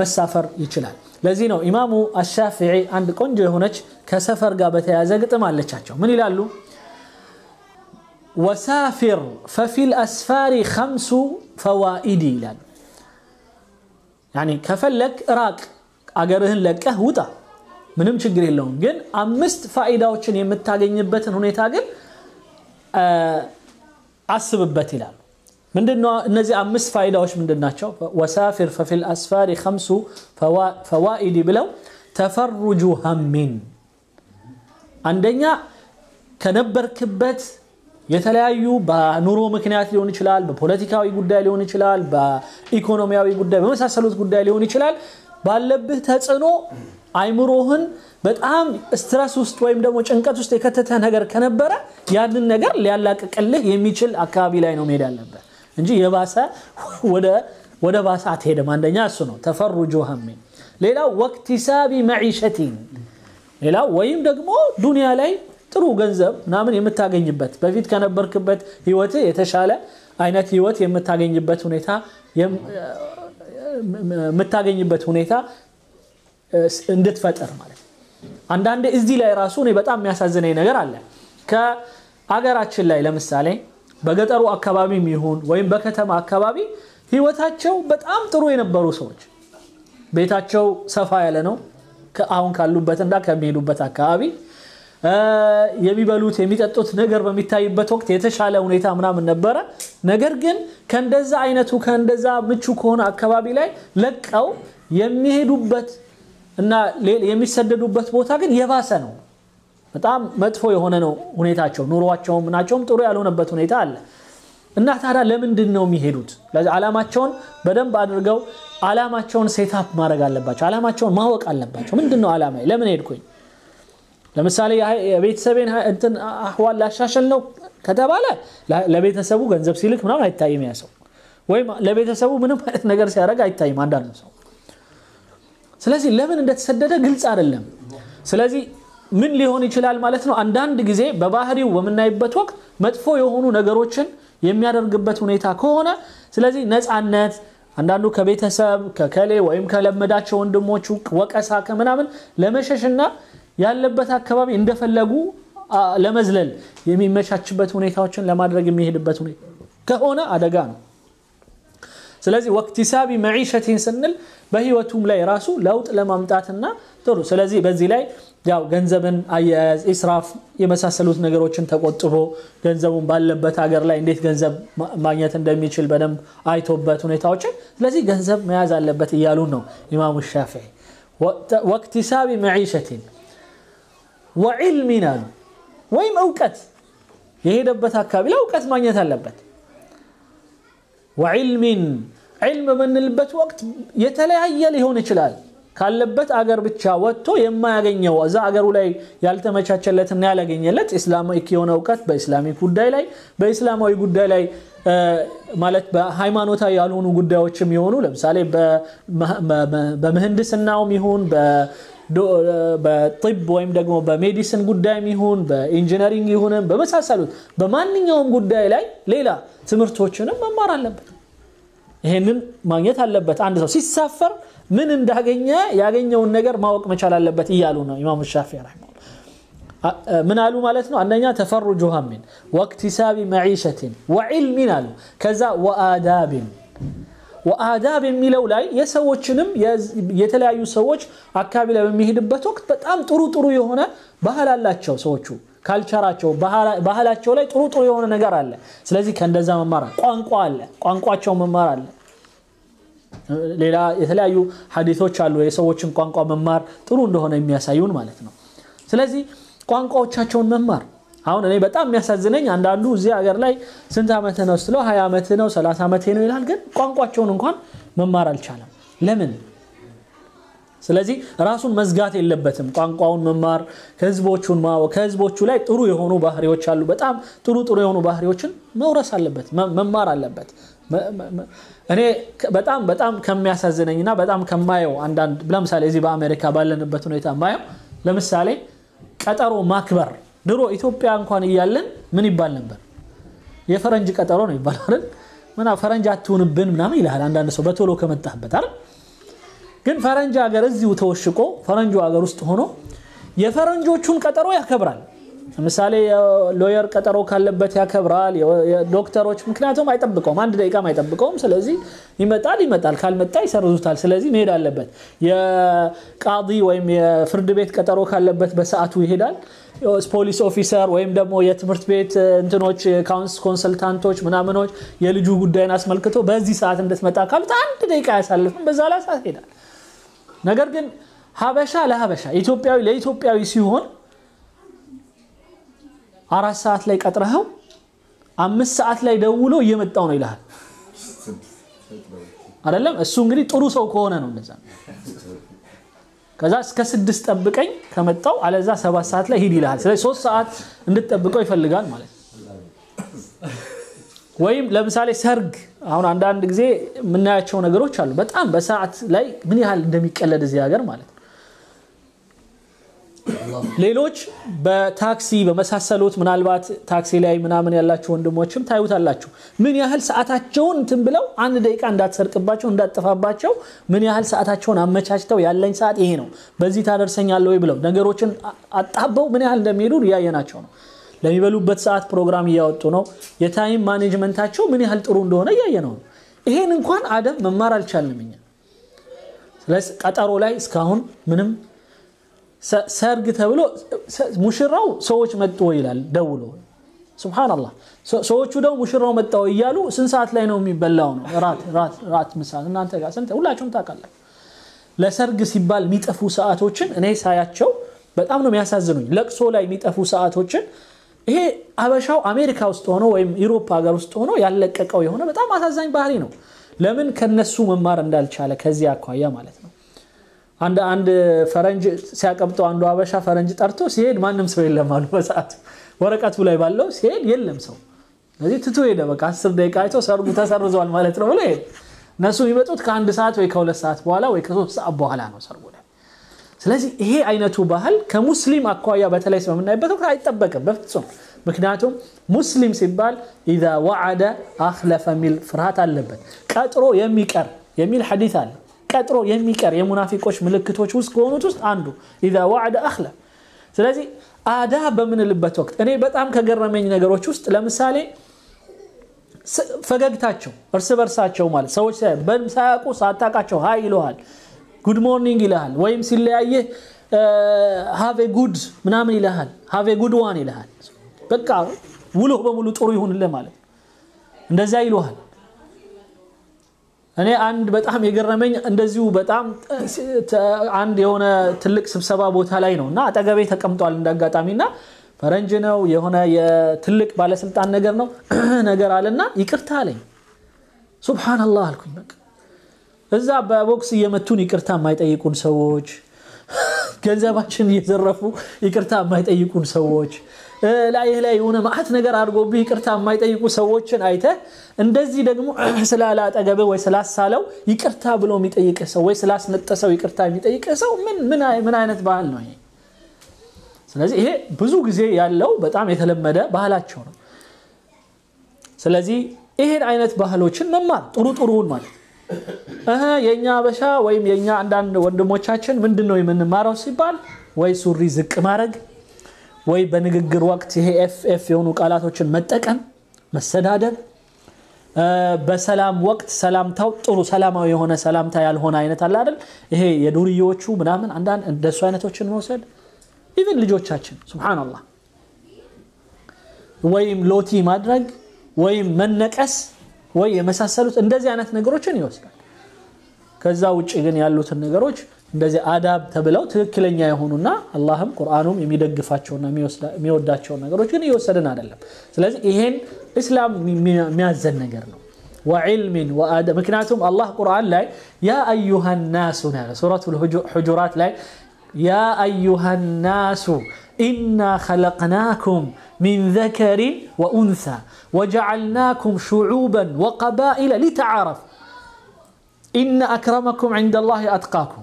መሳፈር ይችላል። ለዚህ ነው ኢማሙ አሻፊዒ አንድ ቆንጆ የሆነች ከሰፈር ጋር በተያያዘ ግጥም አለቻቸው። ምን ይላሉ? ወሳፊር ፈፊል አስፋሪ ከምሱ ፈዋኢድ ይላሉ። ያኒ ከፈለግ ራቅ፣ አገርህን ለቀህ ውጣ፣ ምንም ችግር የለውም። ግን አምስት ፋኢዳዎችን የምታገኝበትን ሁኔታ ግን አስብበት ይላሉ ምንድነው እነዚህ አምስት ፋይዳዎች ምንድናቸው ወሳፊር ፈፊል አስፋሪ ከምሱ ፈዋኢድ ብለው ተፈሩጁ ሀሚን አንደኛ ከነበርክበት የተለያዩ በኑሮ ምክንያት ሊሆን ይችላል በፖለቲካዊ ጉዳይ ሊሆን ይችላል በኢኮኖሚያዊ ጉዳይ በመሳሰሉት ጉዳይ ሊሆን ይችላል ባለብህ ተጽዕኖ አይምሮህን በጣም ስትረስ ውስጥ ወይም ደግሞ ጭንቀት ውስጥ የከተተ ነገር ከነበረ ያንን ነገር ሊያላቅቅልህ የሚችል አካባቢ ላይ ነው መሄድ ያለበት እንጂ የባሰ ወደ ባሰ አትሄድም። አንደኛ እሱ ነው ተፈሩጁ ሀሚን። ሌላው ወክቲሳቢ መዒሸቲን፣ ሌላ ወይም ደግሞ ዱንያ ላይ ጥሩ ገንዘብ ምናምን የምታገኝበት በፊት ከነበርክበት ህይወት የተሻለ አይነት ህይወት የምታገኝበት ሁኔታ የምታገኝበት ሁኔታ እንድትፈጠር ማለት አንዳንድ እዚህ ላይ ራሱ እኔ በጣም የሚያሳዝነኝ ነገር አለ ከአገራችን ላይ ለምሳሌ በገጠሩ አካባቢ ይሁን ወይም በከተማ አካባቢ ህይወታቸው በጣም ጥሩ የነበሩ ሰዎች ቤታቸው ሰፋ ያለ ነው። አሁን ካሉበት እና ከሚሄዱበት አካባቢ የሚበሉት የሚጠጡት ነገር በሚታይበት ወቅት የተሻለ ሁኔታ ምናምን ነበረ። ነገር ግን ከእንደዛ አይነቱ ከእንደዛ ምቹ ከሆነ አካባቢ ላይ ለቀው የሚሄዱበት እና የሚሰደዱበት ቦታ ግን የባሰ ነው። በጣም መጥፎ የሆነ ነው ሁኔታቸው። ኑሯቸውም ናቸውም ጥሩ ያልሆነበት ሁኔታ አለ እና ታዲያ ለምንድን ነው የሚሄዱት? አላማቸውን በደንብ አድርገው አላማቸውን ሴታፕ ማድረግ አለባቸው። አላማቸውን ማወቅ አለባቸው። ምንድን ነው አላማ? ለምን ሄድኩኝ? ለምሳሌ የቤተሰቤን እንትን አህዋል ላሻሸል ነው ከተባለ ለቤተሰቡ ገንዘብ ሲልክ ምናምን አይታይም ያ ሰው፣ ወይም ለቤተሰቡ ምንም አይነት ነገር ሲያደርግ አይታይም አንዳንዱ ሰው። ስለዚህ ለምን እንደተሰደደ ግልጽ አይደለም። ስለዚህ ምን ሊሆን ይችላል ማለት ነው አንዳንድ ጊዜ በባህሪው በምናይበት ወቅት መጥፎ የሆኑ ነገሮችን የሚያደርግበት ሁኔታ ከሆነ ስለዚህ ነፃነት አንዳንዱ ከቤተሰብ ከከሌ ወይም ከለመዳቸው ወንድሞቹ ወቀሳ ከምናምን ለመሸሽና ያለበት አካባቢ እንደፈለጉ ለመዝለል የሚመቻችበት ሁኔታዎችን ለማድረግ የሚሄድበት ከሆነ አደጋ ነው ስለዚህ ወክቲሳቢ መዒሸትን ስንል በህይወቱም ላይ ራሱ ለውጥ ለማምጣትና ጥሩ ስለዚህ በዚህ ላይ ያው ገንዘብን አያያዝ ኢስራፍ የመሳሰሉት ነገሮችን ተቆጥቦ ገንዘቡን ባለበት ሀገር ላይ እንዴት ገንዘብ ማግኘት እንደሚችል በደንብ አይቶበት ሁኔታዎችን ስለዚህ ገንዘብ መያዝ አለበት እያሉ ነው ኢማሙ ሻፊ ወክትሳቢ መዒሸትን ወዒልሚን አሉ ወይም እውቀት የሄደበት አካባቢ ላይ እውቀት ማግኘት አለበት ወዒልሚን ልም በምንልበት ወቅት የተለያየ ሊሆን ይችላል ካለበት አገር ብቻ ወጥቶ የማያገኘው እዛ አገሩ ላይ ያልተመቻቸለትና ያላገኘለት ኢስላሚክ የሆነ እውቀት በኢስላሚክ ጉዳይ ላይ በኢስላማዊ ጉዳይ ላይ ማለት በሃይማኖታዊ ያልሆኑ ጉዳዮችም የሆኑ ለምሳሌ በምህንድስናውም ይሁን በጥብ ወይም ደግሞ በሜዲሲን ጉዳይም ይሁን በኢንጂነሪንግ ይሁንም በመሳሰሉት በማንኛውም ጉዳይ ላይ ሌላ ትምህርቶችንም መማር አለበት። ይሄንን ማግኘት አለበት። አንድ ሰው ሲሳፈር ምን እንዳገኘ ያገኘውን ነገር ማወቅ መቻል አለበት እያሉ ነው ኢማሙ ሻፊ ምን አሉ ማለት ነው አንደኛ ተፈሩጁ ሀሚን ወእክትሳቢ መዒሸትን ወዕልሚን አሉ ከዛ ወአዳብን ወአዳብ የሚለው ላይ የሰዎችንም የተለያዩ ሰዎች አካባቢ ላይ በሚሄድበት ወቅት በጣም ጥሩ ጥሩ የሆነ ባህል አላቸው ሰዎቹ ካልቸራቸው ባህላቸው ላይ ጥሩ ጥሩ የሆነ ነገር አለ ስለዚህ ከእንደዛ መማር ቋንቋ አለ ቋንቋቸው መማር አለ ሌላ የተለያዩ ሀዲቶች አሉ የሰዎችን ቋንቋ መማር ጥሩ እንደሆነ የሚያሳዩን ማለት ነው ስለዚህ ቋንቋዎቻቸውን መማር አሁን እኔ በጣም የሚያሳዝነኝ አንዳንዱ እዚህ ሀገር ላይ ስንት ዓመት ነው ስለው 20 ዓመት ነው ሰላሳ ዓመት ነው ይላል ግን ቋንቋቸውን እንኳን መማር አልቻለም ለምን ስለዚህ ራሱን መዝጋት የለበትም። ቋንቋውን መማር ከህዝቦቹን ማወ ከህዝቦቹ ላይ ጥሩ የሆኑ ባህሪዎች አሉ። በጣም ጥሩ ጥሩ የሆኑ ባህሪዎችን መውረስ አለበት፣ መማር አለበት። እኔ በጣም በጣም ና በጣም ከማየው አንዳንድ ለምሳሌ እዚህ በአሜሪካ ባለንበት ሁኔታ ማየው ለምሳሌ ቀጠሮ ማክበር ድሮ ኢትዮጵያ እንኳን እያለን ምን ይባል ነበር? የፈረንጅ ቀጠሮ ነው ይባላል። ምና ፈረንጅ አትሁንብን ምናምን ይልል አንዳንድ ሰው በቶሎ ከመጣበት አይደል ግን ፈረንጅ ሀገር እዚሁ ተወሽቆ ፈረንጁ ሀገር ውስጥ ሆኖ የፈረንጆቹን ቀጠሮ ያከብራል። ለምሳሌ የሎየር ቀጠሮ ካለበት ያከብራል። ዶክተሮች ምክንያቱም አይጠብቀውም፣ አንድ ደቂቃም አይጠብቀውም። ስለዚህ ይመጣል ይመጣል፣ ካልመጣ ይሰርዙታል። ስለዚህ መሄድ አለበት። የቃዲ ወይም የፍርድ ቤት ቀጠሮ ካለበት በሰዓቱ ይሄዳል። ፖሊስ ኦፊሰር ወይም ደግሞ የትምህርት ቤት እንትኖች ካውንስ ኮንሰልታንቶች ምናምኖች የልጁ ጉዳይን አስመልክቶ በዚህ ሰዓት እንድትመጣ ካሉት አንድ ደቂቃ ያሳልፍም በዛ ላይ ሰዓት ይሄዳል። ነገር ግን ሀበሻ ለሀበሻ ኢትዮጵያዊ ለኢትዮጵያዊ ሲሆን አራት ሰዓት ላይ ቀጥረኸው አምስት ሰዓት ላይ ደውሎ እየመጣው ነው ይልሃል አይደለም እሱ እንግዲህ ጥሩ ሰው ከሆነ ነው እነዛ ከዛ እስከ ስድስት ጠብቀኝ ከመጣው አለዛ ሰባት ሰዓት ላይ ሂድ ይልሃል ስለዚህ ሶስት ሰዓት እንድትጠብቀው ይፈልጋል ማለት ወይም ለምሳሌ ሰርግ፣ አሁን አንዳንድ ጊዜ የምናያቸው ነገሮች አሉ። በጣም በሰዓት ላይ ምን ያህል እንደሚቀለድ እዚህ ሀገር ማለት ነው። ሌሎች በታክሲ በመሳሰሉት ምናልባት ታክሲ ላይ ምናምን ያላቸው ወንድሞችም ታዩታላችሁ። ምን ያህል ሰዓታቸውን እንትን ብለው አንድ ደቂቃ እንዳትሰርቅባቸው እንዳትጠፋባቸው ምን ያህል ሰዓታቸውን አመቻችተው ያለኝ ሰዓት ይሄ ነው፣ በዚህ ታደርሰኛለ ወይ ብለው ነገሮችን አጣበው ምን ያህል እንደሚሄዱ እያየናቸው ነው። ለሚበሉበት ሰዓት ፕሮግራም እያወጡ ነው። የታይም ማኔጅመንታቸው ምን ያህል ጥሩ እንደሆነ እያየ ነው። ይሄን እንኳን አደብ መማር አልቻልንም እኛ። ስለዚህ ቀጠሮ ላይ እስካሁን ምንም ሰርግ ተብሎ ሙሽራው ሰዎች መጡ ይላል ደውሎ። ሱብሃነላህ ሰዎቹ ደግሞ ሙሽራው መጣው እያሉ ስንት ሰዓት ላይ ነው የሚበላው ነው ራት ራት ራት ምሳ እናንተ ጋር ስንት ሁላችሁም ታውቃላችሁ። ለሰርግ ሲባል የሚጠፉ ሰዓቶችን እኔ ሳያቸው በጣም ነው የሚያሳዝኑኝ። ለቅሶ ላይ የሚጠፉ ሰዓቶችን ይሄ አበሻው አሜሪካ ውስጥ ሆኖ ወይም ዩሮፕ ሀገር ውስጥ ሆኖ ያለቀቀው የሆነ በጣም አሳዛኝ ባህሪ ነው። ለምን ከነሱ መማር እንዳልቻለ ከዚህ አኳያ ማለት ነው። አንድ አንድ ፈረንጅ ሲያቀምጠው አንዱ አበሻ ፈረንጅ ጠርቶ ሲሄድ ማንም ሰው የለም አሉ በሰዓቱ ወረቀቱ ላይ ባለው ሲሄድ የለም ሰው። ስለዚህ ትቶ ሄደ። በ አስር ደቂቃ አይቶ ሰርጉ ተሰርዟል ማለት ነው ብሎ ሄደ። እነሱ የሚመጡት ከአንድ ሰዓት ወይ ከሁለት ሰዓት በኋላ ወይ ከሶስት ሰዓት በኋላ ነው ሰርጉ ላይ ስለዚህ ይሄ አይነቱ ባህል ከሙስሊም አኳያ በተለይ በምናይበት ወቅት አይጠበቅም በፍጹም ምክንያቱም ሙስሊም ሲባል ኢዛ ወዓደ አክለፈ ሚል ፍርሃት አለበት ቀጥሮ የሚቀር የሚል ሐዲት አለ ቀጥሮ የሚቀር የሙናፊቆች ምልክቶች ውስጥ ከሆኑት ውስጥ አንዱ ኢዛ ወዓደ አክለፍ ስለዚህ አዳ በምንልበት ወቅት እኔ በጣም ከገረመኝ ነገሮች ውስጥ ለምሳሌ ፈገግታቸው እርስ በርሳቸው ማለት ሰዎች ሳያውቁ ሳታቃቸው ሀይ ይለሃል ጉድ ሞርኒንግ ይልሃል። ወይም ሲለያየህ ሃቬ ጉድ ምናምን ይልሃል። ሃቬ ጉድ ዋን ይልሃል። በቃ ውሎህ በሙሉ ጥሩ ይሁንልህ ማለት ነው። እንደዛ ይሉሃል። እኔ አንድ በጣም የገረመኝ እንደዚሁ በጣም አንድ የሆነ ትልቅ ስብሰባ ቦታ ላይ ነው እና አጠገቤ ተቀምጧል እንዳጋጣሚ እና ፈረንጅ ነው የሆነ የትልቅ ባለስልጣን ነገር ነው ነገር አለና ይቅርታ አለኝ። ሱብሃነላህ አልኩኝ በቃ እዛ በቦክስ እየመቱን ይቅርታ የማይጠይቁን ሰዎች፣ ገንዘባችን እየዘረፉ ይቅርታ የማይጠይቁን ሰዎች፣ ላይህ ላይ የሆነ ማአት ነገር አድርጎብህ ይቅርታ የማይጠይቁ ሰዎችን አይተ እንደዚህ ደግሞ ስላለ ወይ ስላሳለው ይቅርታ ብሎ የሚጠይቅህ ሰው ወይ ስላስነጠሰው ይቅርታ የሚጠይቅህ ሰው ምን አይነት ባህል ነው ስለዚህ ይሄ ብዙ ጊዜ ያለው በጣም የተለመደ ባህላቸው ነው። ስለዚህ ይሄን አይነት ባህሎችን መማር ጥሩ ጥሩውን ማለት የእኛ አበሻ ወይም የእኛ አንዳንድ ወንድሞቻችን ምንድን ነው የምንማረው ሲባል ወይ ሱሪ ዝቅ ማድረግ ወይ በንግግር ወቅት ይሄ ኤፍ ኤፍ የሆኑ ቃላቶችን መጠቀም፣ መሰዳደብ፣ በሰላም ወቅት ሰላምታው ጥሩ ሰላማዊ የሆነ ሰላምታ ያልሆነ አይነት አለ አይደል? ይሄ የዱርዮቹ ምናምን አንዳንድ እንደሱ አይነቶችን መውሰድ ኢቨን ልጆቻችን ሱብሃነላህ ወይም ሎቲ ማድረግ ወይም መነቀስ ወይ የመሳሰሉት እንደዚህ አይነት ነገሮችን ይወስዳል። ከዛ ውጭ ግን ያሉትን ነገሮች እንደዚህ አዳብ ተብለው ትክክለኛ የሆኑና አላህም ቁርአኑም የሚደግፋቸውና የሚወዳቸውን ነገሮች ግን እየወሰድን አይደለም። ስለዚህ ይሄን እስላም የሚያዘን ነገር ነው። ወዕልሚን ምክንያቱም አላህ ቁርአን ላይ ያ አዩሃ ናሱ ሱረቱል ሁጁራት ላይ يا أيها الناس إنا خلقناكم من ذكر وأنثى وجعلناكم شعوبا وقبائل لتعارف إن أكرمكم عند الله أتقاكم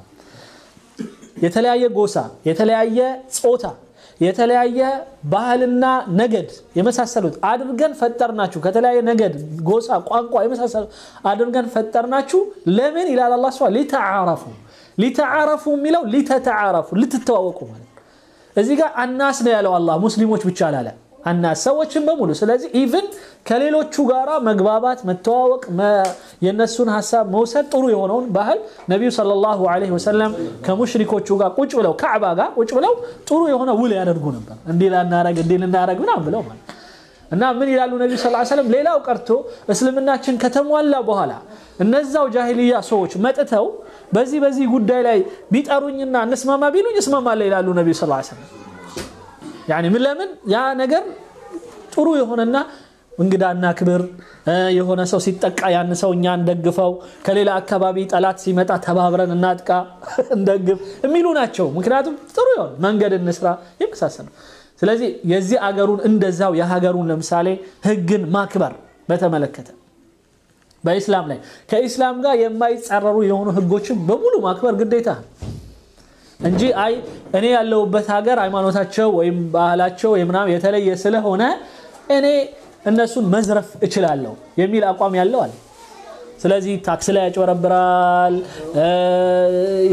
يتلاعي قوسا يتلاعي صوتا يتلاعي بهالنا نجد يمسح السلود أدرجن فترنا شو كتلاعي نجد قوسا قوان قوان يمسح السلود أدرجن فترنا فترناتشو لمن إلى الله سوا لتعارفوا ሊተዓረፉ የሚለው ሊተተዓረፉ ልትተዋወቁ ማለት እዚህ ጋር አናስ ነው ያለው አላህ ሙስሊሞች ብቻ አላለ አናስ ሰዎችን በሙሉ ስለዚህ ኢቭን ከሌሎቹ ጋራ መግባባት መተዋወቅ የእነሱን ሀሳብ መውሰድ ጥሩ የሆነውን ባህል ነቢዩ ሰለላሁ ዐለይሂ ወሰለም ከሙሽሪኮቹ ጋር ቁጭ ብለው ካዕባ ጋር ቁጭ ብለው ጥሩ የሆነ ውል ያደርጉ ነበር እንዲህ ላናረግ እንዲህ ልናረግ ምናምን ብለው ማለት እና ምን ይላሉ ነቢዩ ስ ሰለም ሌላው ቀርቶ እስልምናችን ከተሟላ በኋላ እነዛው ጃሂልያ ሰዎች መጥተው በዚህ በዚህ ጉዳይ ላይ ቢጠሩኝና እንስማማ ቢሉኝ እስማማለሁ ይላሉ ነቢ ስ ምን ለምን ያ ነገር ጥሩ የሆነና እንግዳና ክብር የሆነ ሰው ሲጠቃ ያን ሰው እኛ እንደግፈው፣ ከሌላ አካባቢ ጠላት ሲመጣ ተባብረን እናጥቃ እንደግፍ የሚሉ ናቸው። ምክንያቱም ጥሩ የሆነ መንገድ እንስራ የመሳሰሉ ስለዚህ የዚህ አገሩን እንደዛው የሀገሩን ለምሳሌ ህግን ማክበር በተመለከተ በኢስላም ላይ ከኢስላም ጋር የማይጻረሩ የሆኑ ህጎችን በሙሉ ማክበር ግዴታ እንጂ አይ እኔ ያለሁበት ሀገር ሃይማኖታቸው ወይም ባህላቸው ምናምን የተለየ ስለሆነ እኔ እነሱን መዝረፍ እችላለሁ የሚል አቋም ያለው አለ። ስለዚህ ታክስ ላይ ያጭበረብራል፣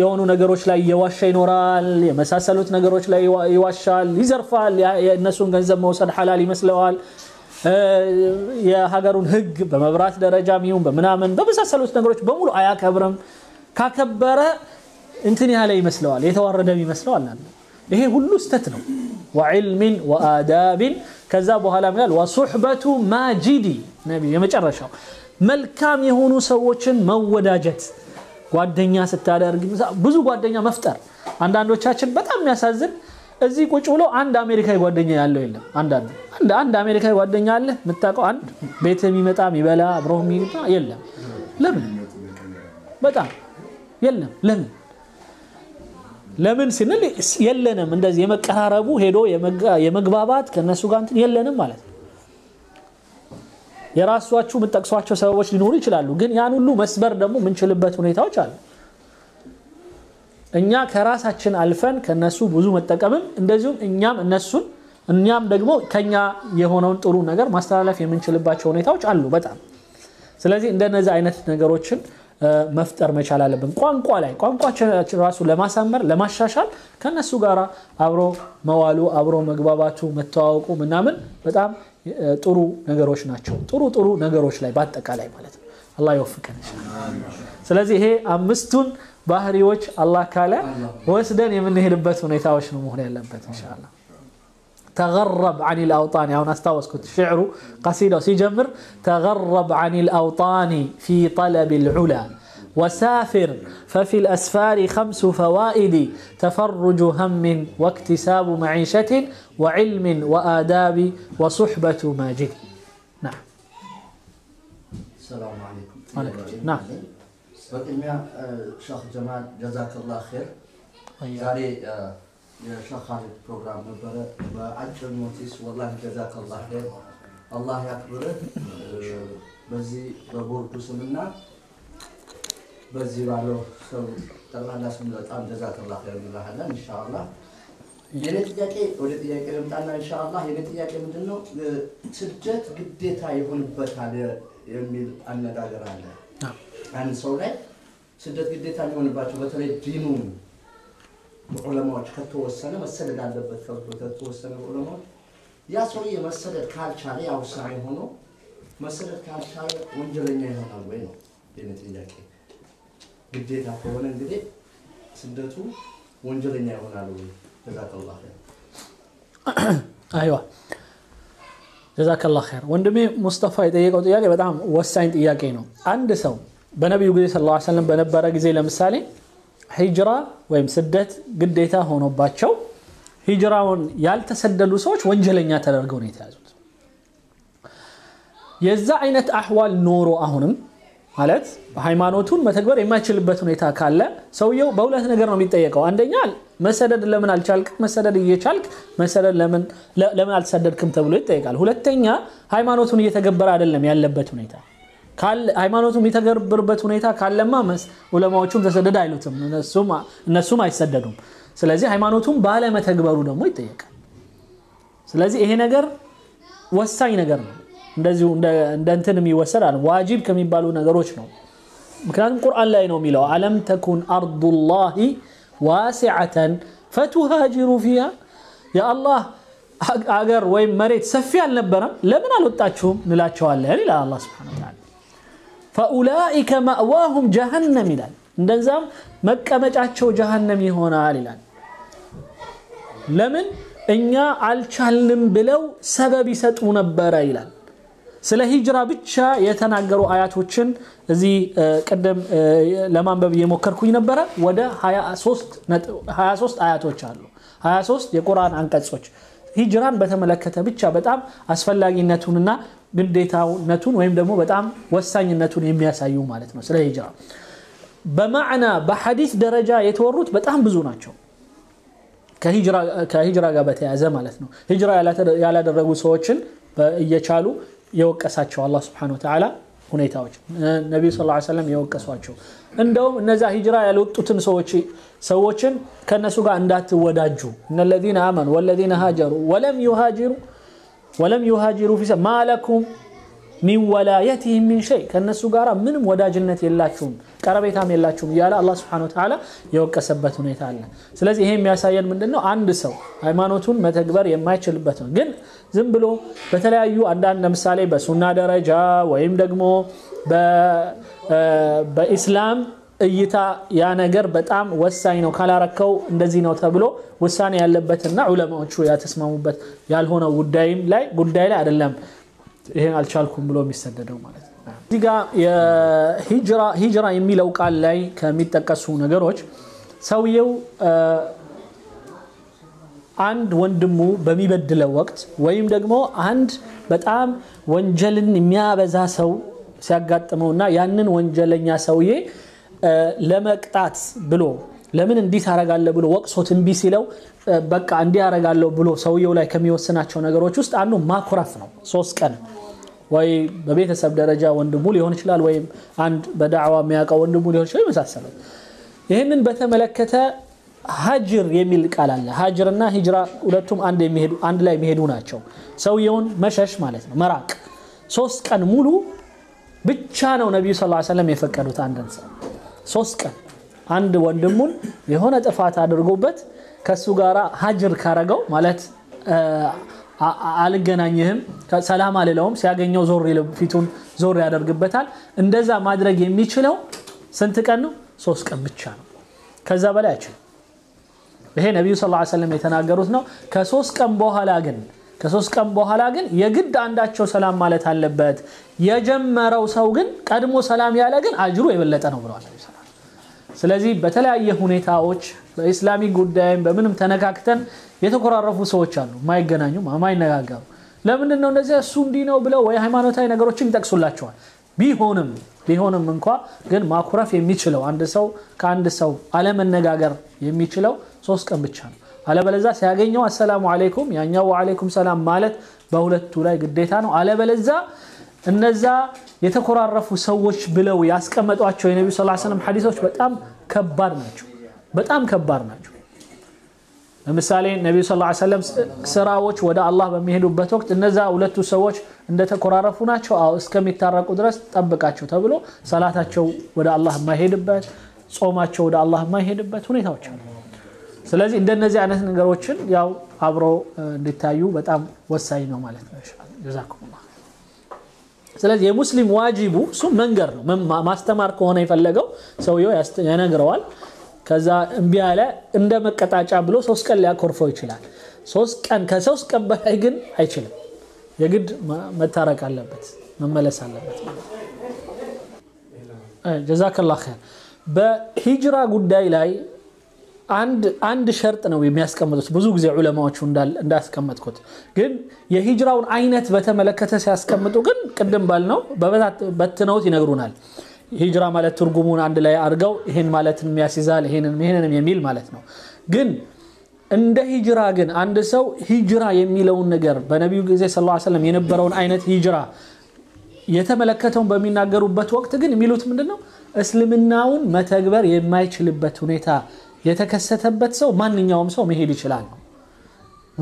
የሆኑ ነገሮች ላይ የዋሻ ይኖራል፣ የመሳሰሉት ነገሮች ላይ ይዋሻል፣ ይዘርፋል፣ የእነሱን ገንዘብ መውሰድ ሐላል ይመስለዋል። የሀገሩን ህግ በመብራት ደረጃ ሚሁን በምናምን በመሳሰሉት ነገሮች በሙሉ አያከብርም። ካከበረ እንትን ያለ ይመስለዋል፣ የተዋረደም ይመስለዋል አለ። ይሄ ሁሉ ስተት ነው። ወዕልሚን ወአዳቢን ከዛ በኋላ ምን ይላል? ወሱሕበቱ ማጂዲ ነቢ የመጨረሻው መልካም የሆኑ ሰዎችን መወዳጀት ጓደኛ ስታደርግ ብዙ ጓደኛ መፍጠር አንዳንዶቻችን በጣም የሚያሳዝን እዚህ ቁጭ ብሎ አንድ አሜሪካዊ ጓደኛ ያለው የለም። አንዳንዱ አንድ አንድ አሜሪካዊ ጓደኛ አለ የምታውቀው፣ አንድ ቤት የሚመጣ የሚበላ አብሮ የሚመጣ የለም። ለምን በጣም የለም። ለምን ለምን ስንል የለንም፣ እንደዚህ የመቀራረቡ ሄዶ የመግባባት ከእነሱ ጋር እንትን የለንም ማለት ነው። የራሷችሁ የምጠቅሷቸው ሰበቦች ሊኖሩ ይችላሉ፣ ግን ያን ሁሉ መስበር ደግሞ የምንችልበት ሁኔታዎች አሉ። እኛ ከራሳችን አልፈን ከነሱ ብዙ መጠቀምም እንደዚሁም እኛም እነሱን እኛም ደግሞ ከኛ የሆነውን ጥሩ ነገር ማስተላለፍ የምንችልባቸው ሁኔታዎች አሉ በጣም ስለዚህ እንደነዚህ አይነት ነገሮችን መፍጠር መቻል አለብን። ቋንቋ ላይ ቋንቋችን ራሱ ለማሳመር ለማሻሻል ከነሱ ጋር አብሮ መዋሉ አብሮ መግባባቱ መተዋወቁ ምናምን በጣም ጥሩ ነገሮች ናቸው። ጥሩ ጥሩ ነገሮች ላይ በአጠቃላይ ማለት ነው። አላ ይወፍቀን። ስለዚህ ይሄ አምስቱን ባህሪዎች አላህ ካለ ወስደን የምንሄድበት ሁኔታዎች ነው ان شاء الله تغرب عن الأوطان هنا كنت شعره قصيدة سيجمر تغرب عن الأوطان في طلب العلا وسافر ففي الأسفار خمس فوائد تفرج هم واكتساب معيشة وعلم وآداب وصحبة ماجد نعم السلام عليكم نعم በቅድሚያ ሸክ ጀማል ጀዛክላ ር ዛሬ የሸክ ኻሊድ ፕሮግራም ነበረ። በአጭር ኖቲስ ወላሂ ጀዛክላ ር አላህ ያክብርህ። በዚህ በቦርዱ ስምና በዚህ ባለው ሰው ጠቅላላ ስም በጣም ጀዛክላ ር እንላለን ኢንሻአላህ። የኔ ጥያቄ ወደ ጥያቄ ልምጣና ኢንሻአላህ የኔ ጥያቄ ምንድን ነው ስደት ግዴታ ይሆንበታል የሚል አነጋገር አለ። አንድ ሰው ላይ ስደት ግዴታ የሚሆንባቸው በተለይ ዲኑ ዑለማዎች ከተወሰነ መሰደድ አለበት ተብሎ ከተወሰነ ዑለማዎች ያ ሰውዬ መሰደድ ካልቻለ ያው ሳይ ሆኖ መሰደድ ካልቻለ ወንጀለኛ ይሆናል ወይ ነው የኔ ጥያቄ። ግዴታ ከሆነ እንግዲህ ስደቱ ወንጀለኛ ይሆናል ወይ? ጀዛከላ ኸይር። አይዋ ጀዛከላ ኸይር። ወንድሜ ሙስጠፋ የጠየቀው ጥያቄ በጣም ወሳኝ ጥያቄ ነው። አንድ ሰው በነቢዩ ጊዜ ላ ሰለም በነበረ ጊዜ ለምሳሌ ሂጅራ ወይም ስደት ግዴታ ሆኖባቸው ሂጅራውን ያልተሰደዱ ሰዎች ወንጀለኛ ተደርገው ነው የተያዙት። የዛ አይነት አህዋል ኖሮ አሁንም ማለት ሃይማኖቱን መተግበር የማይችልበት ሁኔታ ካለ ሰውየው በሁለት ነገር ነው የሚጠየቀው። አንደኛ መሰደድ ለምን አልቻልክ፣ መሰደድ እየቻልክ መሰደድ ለምን አልተሰደድክም ተብሎ ይጠየቃል። ሁለተኛ ሃይማኖቱን እየተገበረ አይደለም ያለበት ሁኔታ قال هيمانوتو ميتا غير بربت ونيتا قال لما مس ولا ما وشوم تسدد عيلو تم نسوم نسوم هاي سددهم سلازي هيمانوتو بالا ما تكبروا دم ويتيك سلازي إيه نجر وساي نجر ندزي وند ندنتن مي وسران واجب كم يبالو نجر وشنو مكان القرآن لا ينوم له ألم تكن أرض الله واسعة فتهاجروا فيها يا الله أجر وين مريت سفيا لنبرم لمن ألو تاتشوم نلاتشوال لا الله سبحانه وتعالى ፈኡላኢከ ማእዋሁም ጀሃነም ይላል። እንደዛም መቀመጫቸው ጀሃነም ይሆናል ይላል። ለምን እኛ አልቻልንም ብለው ሰበብ ይሰጡ ነበረ ይላል። ስለ ሂጅራ ብቻ የተናገሩ አያቶችን እዚህ ቅድም ለማንበብ እየሞከርኩኝ ነበረ። ወደ 23 አያቶች አሉ። 23 የቁርአን አንቀጾች ሂጅራን በተመለከተ ብቻ በጣም አስፈላጊነቱንና ግዴታነቱን ወይም ደግሞ በጣም ወሳኝነቱን የሚያሳዩ ማለት ነው ስለ ሂጅራ በማዕና በሐዲስ ደረጃ የተወሩት በጣም ብዙ ናቸው ከሂጅራ ጋር በተያያዘ ማለት ነው ሂጅራ ያላደረጉ ሰዎችን እየቻሉ የወቀሳቸው አላ ስብን ተላ ሁኔታዎች ነቢዩ ስ ሰለም የወቀሷቸው እንደውም እነዛ ሂጅራ ያልወጡትን ሰዎችን ከእነሱ ጋር እንዳትወዳጁ እነ አመኑ ወለዚነ ሃጀሩ ወለም ዩሃጅሩ ወለም ዩሃጅሩ ፊ ማ ሚን ወላየትህም ሚን ሸይ ከእነሱ ጋር ምንም ወዳጅነት የላችሁም ቀረቤታም የላችሁም እያለ አላህ ስብሐነሁ ወተዓላ የወቀሰበት ሁኔታ አለ። ስለዚህ ይሄ የሚያሳየን ምንድን ነው? አንድ ሰው ሃይማኖቱን መተግበር የማይችልበት ነው። ግን ዝም ብሎ በተለያዩ አንዳንድ ለምሳሌ በሱና ደረጃ ወይም ደግሞ በኢስላም እይታ ያ ነገር በጣም ወሳኝ ነው ካላረከው እንደዚህ ነው ተብሎ ውሳኔ ያለበትና ዑለማዎቹ ያተስማሙበት ያልሆነ ጉዳይም ላይ ጉዳይ ላይ አይደለም ይሄን አልቻልኩም ብሎ የሚሰደደው ማለት ነው እዚህ ጋ ሂጅራ የሚለው ቃል ላይ ከሚጠቀሱ ነገሮች ሰውየው አንድ ወንድሙ በሚበድለው ወቅት ወይም ደግሞ አንድ በጣም ወንጀልን የሚያበዛ ሰው ሲያጋጥመውና ያንን ወንጀለኛ ሰውዬ ለመቅጣት ብሎ ለምን እንዲህ ታረጋለህ ብሎ ወቅሶት እምቢ ሲለው በቃ እንዲህ ያረጋለሁ ብሎ ሰውየው ላይ ከሚወስናቸው ነገሮች ውስጥ አንዱ ማኩረፍ ነው። ሶስት ቀን ወይ በቤተሰብ ደረጃ ወንድሙ ሊሆን ይችላል፣ ወይም አንድ በዳዕዋ የሚያውቀው ወንድሙ ሊሆን ይችላል። የመሳሰሉት ይህንን በተመለከተ ሀጅር የሚል ቃል አለ። ሀጅርና ሂጅራ ሁለቱም አንድ ላይ የሚሄዱ ናቸው። ሰውየውን መሸሽ ማለት ነው፣ መራቅ። ሶስት ቀን ሙሉ ብቻ ነው ነቢዩ ስ ሰለም የፈቀዱት አንድን ሰው ሶስት ቀን አንድ ወንድሙን የሆነ ጥፋት አድርጎበት ከሱ ጋር ሀጅር ካረገው ማለት አልገናኝህም ሰላም አልለውም፣ ሲያገኘው ዞር ፊቱን ዞር ያደርግበታል። እንደዛ ማድረግ የሚችለው ስንት ቀን ነው? ሶስት ቀን ብቻ ነው። ከዛ በላይ አችል ይሄ ነቢዩ ስ ላ ስለም የተናገሩት ነው። ከሶስት ቀን በኋላ ግን ከሶስት ቀን በኋላ ግን የግድ አንዳቸው ሰላም ማለት አለበት። የጀመረው ሰው ግን ቀድሞ ሰላም ያለ ግን አጅሩ የበለጠ ነው ብለዋል። ስለዚህ በተለያየ ሁኔታዎች በኢስላሚ ጉዳይም በምንም ተነካክተን የተኮራረፉ ሰዎች አሉ፣ የማይገናኙ የማይነጋገሩ። ለምንድን ነው እንደዚያ? እሱ እንዲህ ነው ብለው ወይ ሃይማኖታዊ ነገሮችን ይጠቅሱላቸዋል። ቢሆንም ቢሆንም እንኳ ግን ማኩረፍ የሚችለው አንድ ሰው ከአንድ ሰው አለመነጋገር የሚችለው ሶስት ቀን ብቻ ነው። አለበለዛ ሲያገኘው አሰላሙ አለይኩም ያኛው ወአለይኩም ሰላም ማለት በሁለቱ ላይ ግዴታ ነው አለበለዛ እነዛ የተኮራረፉ ሰዎች ብለው ያስቀመጧቸው የነቢ ስ ሰለም ሐዲሶች በጣም ከባድ ናቸው በጣም ከባድ ናቸው ለምሳሌ ነቢዩ ስ ሰለም ስራዎች ወደ አላህ በሚሄዱበት ወቅት እነዛ ሁለቱ ሰዎች እንደተኮራረፉ ናቸው አዎ እስከሚታረቁ ድረስ ጠብቃቸው ተብሎ ሰላታቸው ወደ አላህ የማይሄድበት ጾማቸው ወደ አላህ የማይሄድበት ሁኔታዎች አሉ ስለዚህ እንደነዚህ አይነት ነገሮችን ያው አብሮ እንዲታዩ በጣም ወሳኝ ነው ማለት ነው። ስለዚህ የሙስሊም ዋጅቡ እሱ መንገር ነው። ማስተማር ከሆነ የፈለገው ሰውየው ያነግረዋል። ከዛ እንቢ ያለ እንደ መቀጣጫ ብሎ ሶስት ቀን ሊያኮርፈው ይችላል። ሶስት ቀን ከሶስት ቀን በላይ ግን አይችልም። የግድ መታረቅ አለበት፣ መመለስ አለበት። ጀዛከላ ር በሂጅራ ጉዳይ ላይ አንድ ሸርጥ ነው የሚያስቀምጡት ብዙ ጊዜ ዑለማዎቹ እንዳስቀመጥኩት። ግን የሂጅራውን አይነት በተመለከተ ሲያስቀምጡ ግን ቅድም ባልነው በትነውት ይነግሩናል። ሂጅራ ማለት ትርጉሙን አንድ ላይ አድርገው ይህን ማለትን ያስይዛል ይሄንንም የሚል ማለት ነው። ግን እንደ ሂጅራ ግን አንድ ሰው ሂጅራ የሚለውን ነገር በነቢዩ ጊዜ ስ ሰለም የነበረውን አይነት ሂጅራ የተመለከተውን በሚናገሩበት ወቅት ግን የሚሉት ምንድን ነው? እስልምናውን መተግበር የማይችልበት ሁኔታ የተከሰተበት ሰው ማንኛውም ሰው መሄድ ይችላል ነው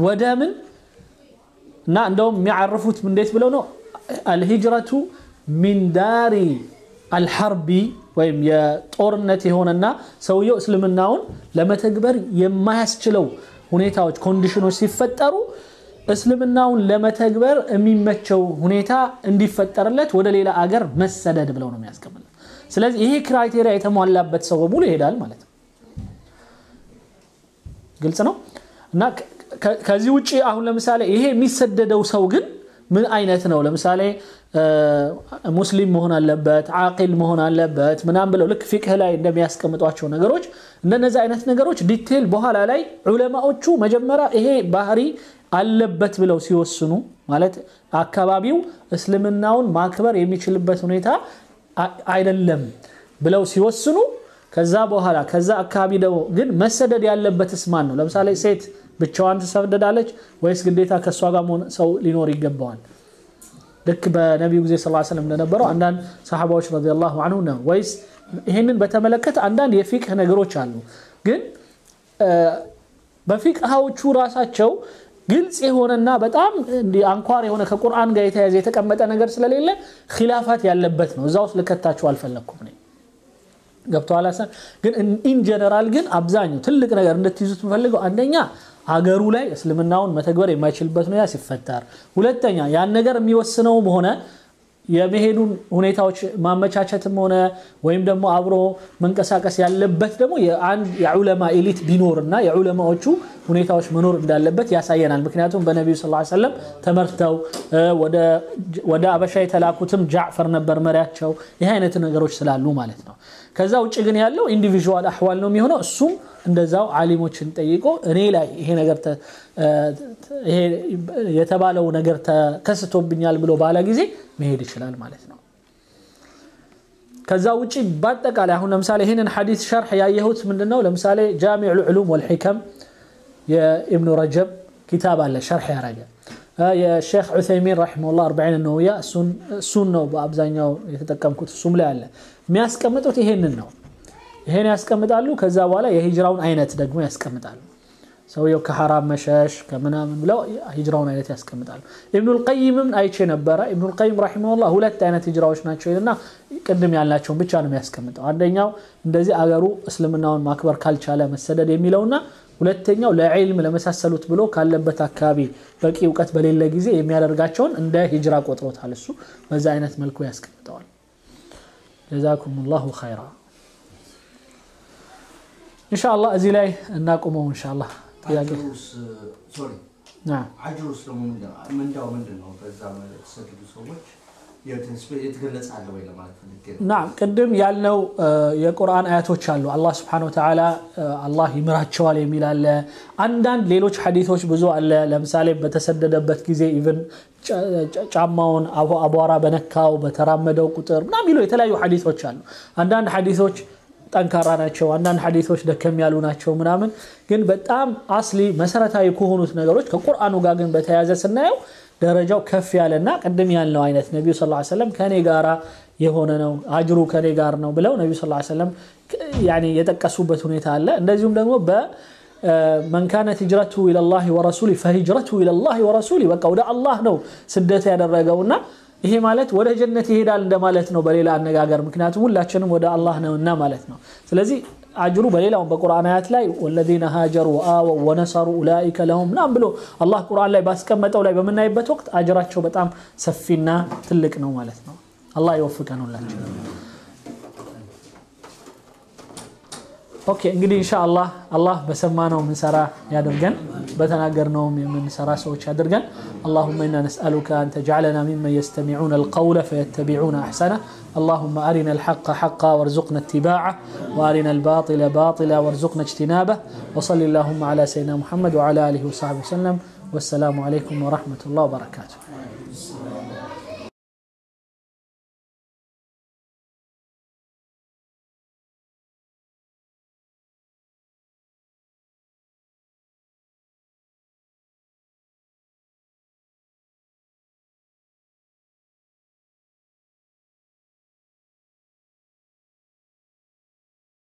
ወደ ምን እና እንደውም የሚያርፉት እንዴት ብለው ነው አልሂጅረቱ ሚንዳሪ ዳሪ አልሐርቢ ወይም የጦርነት የሆነና ሰውየው እስልምናውን ለመተግበር የማያስችለው ሁኔታዎች ኮንዲሽኖች ሲፈጠሩ እስልምናውን ለመተግበር የሚመቸው ሁኔታ እንዲፈጠርለት ወደ ሌላ አገር መሰደድ ብለው ነው የሚያስቀምጠው። ስለዚህ ይሄ ክራይቴሪያ የተሟላበት ሰው በሙሉ ይሄዳል ማለት ነው። ግልጽ ነው እና ከዚህ ውጭ አሁን ለምሳሌ ይሄ የሚሰደደው ሰው ግን ምን አይነት ነው ለምሳሌ ሙስሊም መሆን አለበት አቂል መሆን አለበት ምናም ብለው ልክ ፊቅህ ላይ እንደሚያስቀምጧቸው ነገሮች እንደነዚህ አይነት ነገሮች ዲቴል በኋላ ላይ ዑለማዎቹ መጀመሪያ ይሄ ባህሪ አለበት ብለው ሲወስኑ ማለት አካባቢው እስልምናውን ማክበር የሚችልበት ሁኔታ አይደለም ብለው ሲወስኑ ከዛ በኋላ ከዛ አካባቢ ደግሞ ግን መሰደድ ያለበት ስማን ነው? ለምሳሌ ሴት ብቻዋን ትሰደዳለች ወይስ ግዴታ ከእሷ ጋር ሰው ሊኖር ይገባዋል? ልክ በነቢዩ ጊዜ ስ ስለም እንደነበረው አንዳንድ ሰሓባዎች ላሁ አንሁ ነው ወይስ ይህንን በተመለከተ አንዳንድ የፊቅህ ነገሮች አሉ። ግን በፊቅሃዎቹ ራሳቸው ግልጽ የሆነና በጣም አንኳር የሆነ ከቁርአን ጋር የተያዘ የተቀመጠ ነገር ስለሌለ ኪላፋት ያለበት ነው። እዛ ውስጥ ልከታቸው አልፈለግኩም። ገብተዋል። ግን ኢን ጀነራል ግን አብዛኛው ትልቅ ነገር እንድትይዙት የምፈልገው አንደኛ አገሩ ላይ እስልምናውን መተግበር የማይችልበት ሁኔታ ሲፈጠር፣ ሁለተኛ ያን ነገር የሚወስነውም ሆነ የመሄዱን ሁኔታዎች ማመቻቸትም ሆነ ወይም ደግሞ አብሮ መንቀሳቀስ ያለበት ደግሞ የአንድ የዑለማ ኤሊት ቢኖርና የዑለማዎቹ ሁኔታዎች መኖር እንዳለበት ያሳየናል። ምክንያቱም በነቢዩ ስ ሰለም ተመርተው ወደ አበሻ የተላኩትም ጃዕፈር ነበር መሪያቸው። ይህ አይነት ነገሮች ስላሉ ማለት ነው። ከዛ ውጭ ግን ያለው ኢንዲቪዥዋል አህዋል ነው የሚሆነው እሱም እንደዛው አሊሞችን ጠይቆ እኔ ላይ ይሄ ነገር ይሄ የተባለው ነገር ተከስቶብኛል ብሎ ባለ ጊዜ መሄድ ይችላል ማለት ነው ከዛ ውጭ በአጠቃላይ አሁን ለምሳሌ ይህንን ሐዲስ ሸርሕ ያየሁት ምንድነው ለምሳሌ ጃሚዕ ልዑሉም ወልሕከም የኢብኑ ረጀብ ኪታብ አለ ሸርሕ ያረገ የሼክ ዑሰይሚን ረሒመሁላህ አርባዒን ነውያ እሱን ነው በአብዛኛው የተጠቀምኩት እሱም ላይ አለ የሚያስቀምጡት ይሄንን ነው። ይሄን ያስቀምጣሉ። ከዛ በኋላ የሂጅራውን አይነት ደግሞ ያስቀምጣሉ። ሰውየው ከሐራም መሸሽ ከምናምን ብለው ሂጅራውን አይነት ያስቀምጣሉ። ኢብኑል ቀይምም አይቼ ነበረ። ኢብኑል ቀይም ሁለት አይነት ሂጅራዎች ናቸው ይልና ቅድም ያልናቸውን ብቻ ነው የሚያስቀምጠው። አንደኛው እንደዚህ አገሩ እስልምናውን ማክበር ካልቻለ መሰደድ የሚለውና ሁለተኛው ለዕልም ለመሳሰሉት ብሎ ካለበት አካባቢ በቂ እውቀት በሌለ ጊዜ የሚያደርጋቸውን እንደ ሂጅራ ቆጥሮታል። እሱ በዛ አይነት መልኩ ያስቀምጠዋል። جزاكم الله خيرا ان شاء الله ازي لاي እናቆመው ان شاء الله ጥያቄ نعم عجوز من من داو من ነው በዛ ሰግዱ سوتش ናም ቅድም ያልነው የቁርአን አያቶች አሉ። አላህ ስብሐነ ወተዓላ አላህ ይምራቸዋል የሚል አለ። አንዳንድ ሌሎች ሐዲቶች ብዙ አለ። ለምሳሌ በተሰደደበት ጊዜ ኢቭን ጫማውን አቧራ በነካው በተራመደው ቁጥር ምናምን የሚሉ የተለያዩ ሐዲቶች አሉ። አንዳንድ ሐዲቶች ጠንካራ ናቸው፣ አንዳንድ ሐዲቶች ደከም ያሉ ናቸው ምናምን። ግን በጣም አስሊ መሰረታዊ ከሆኑት ነገሮች ከቁርአኑ ጋር ግን በተያያዘ ስናየው ደረጃው ከፍ ያለና ቅድም ያልነው አይነት ነቢዩ ስ ሰለም ከእኔ ጋራ የሆነ ነው አጅሩ ከኔ ጋር ነው ብለው ነቢ ስ ሰለም የጠቀሱበት ሁኔታ አለ። እንደዚሁም ደግሞ በመን ካነት ሂጅረቱ ኢለላሂ ወረሱሊ ፈሂጅረቱ ኢለላሂ ወረሱሊ በቃ ወደ አላህ ነው ስደት ያደረገው እና ይሄ ማለት ወደ ጀነት ይሄዳል እንደማለት ነው በሌላ አነጋገር። ምክንያቱም ሁላችንም ወደ አላህ ነውና ማለት ነው። ስለዚህ أجروا بليلة بقرآن آيات لاي والذين هاجروا آوا ونصروا أولئك لهم نعم بلو الله قرآن لاي باس كمت أولاي بمن نايب بتوقت أجرات شو بتعم سفينا تلك نوالتنا الله يوفقنا الله اوكي ان شاء الله ኦኬ እንግዲህ ኢንሻአላህ يا በሰማነው የምንሰራ ያድርገን من የምንሰራ ሰዎች ያድርገን اللهم انا نسالك ان تجعلنا ممن يستمعون القول فيتبعون احسنه اللهم ارنا الحق حقا وارزقنا اتباعه وارنا الباطل باطلا وارزقنا اجتنابه وصل اللهم على سيدنا محمد وعلى اله وصحبه وسلم والسلام عليكم ورحمه الله وبركاته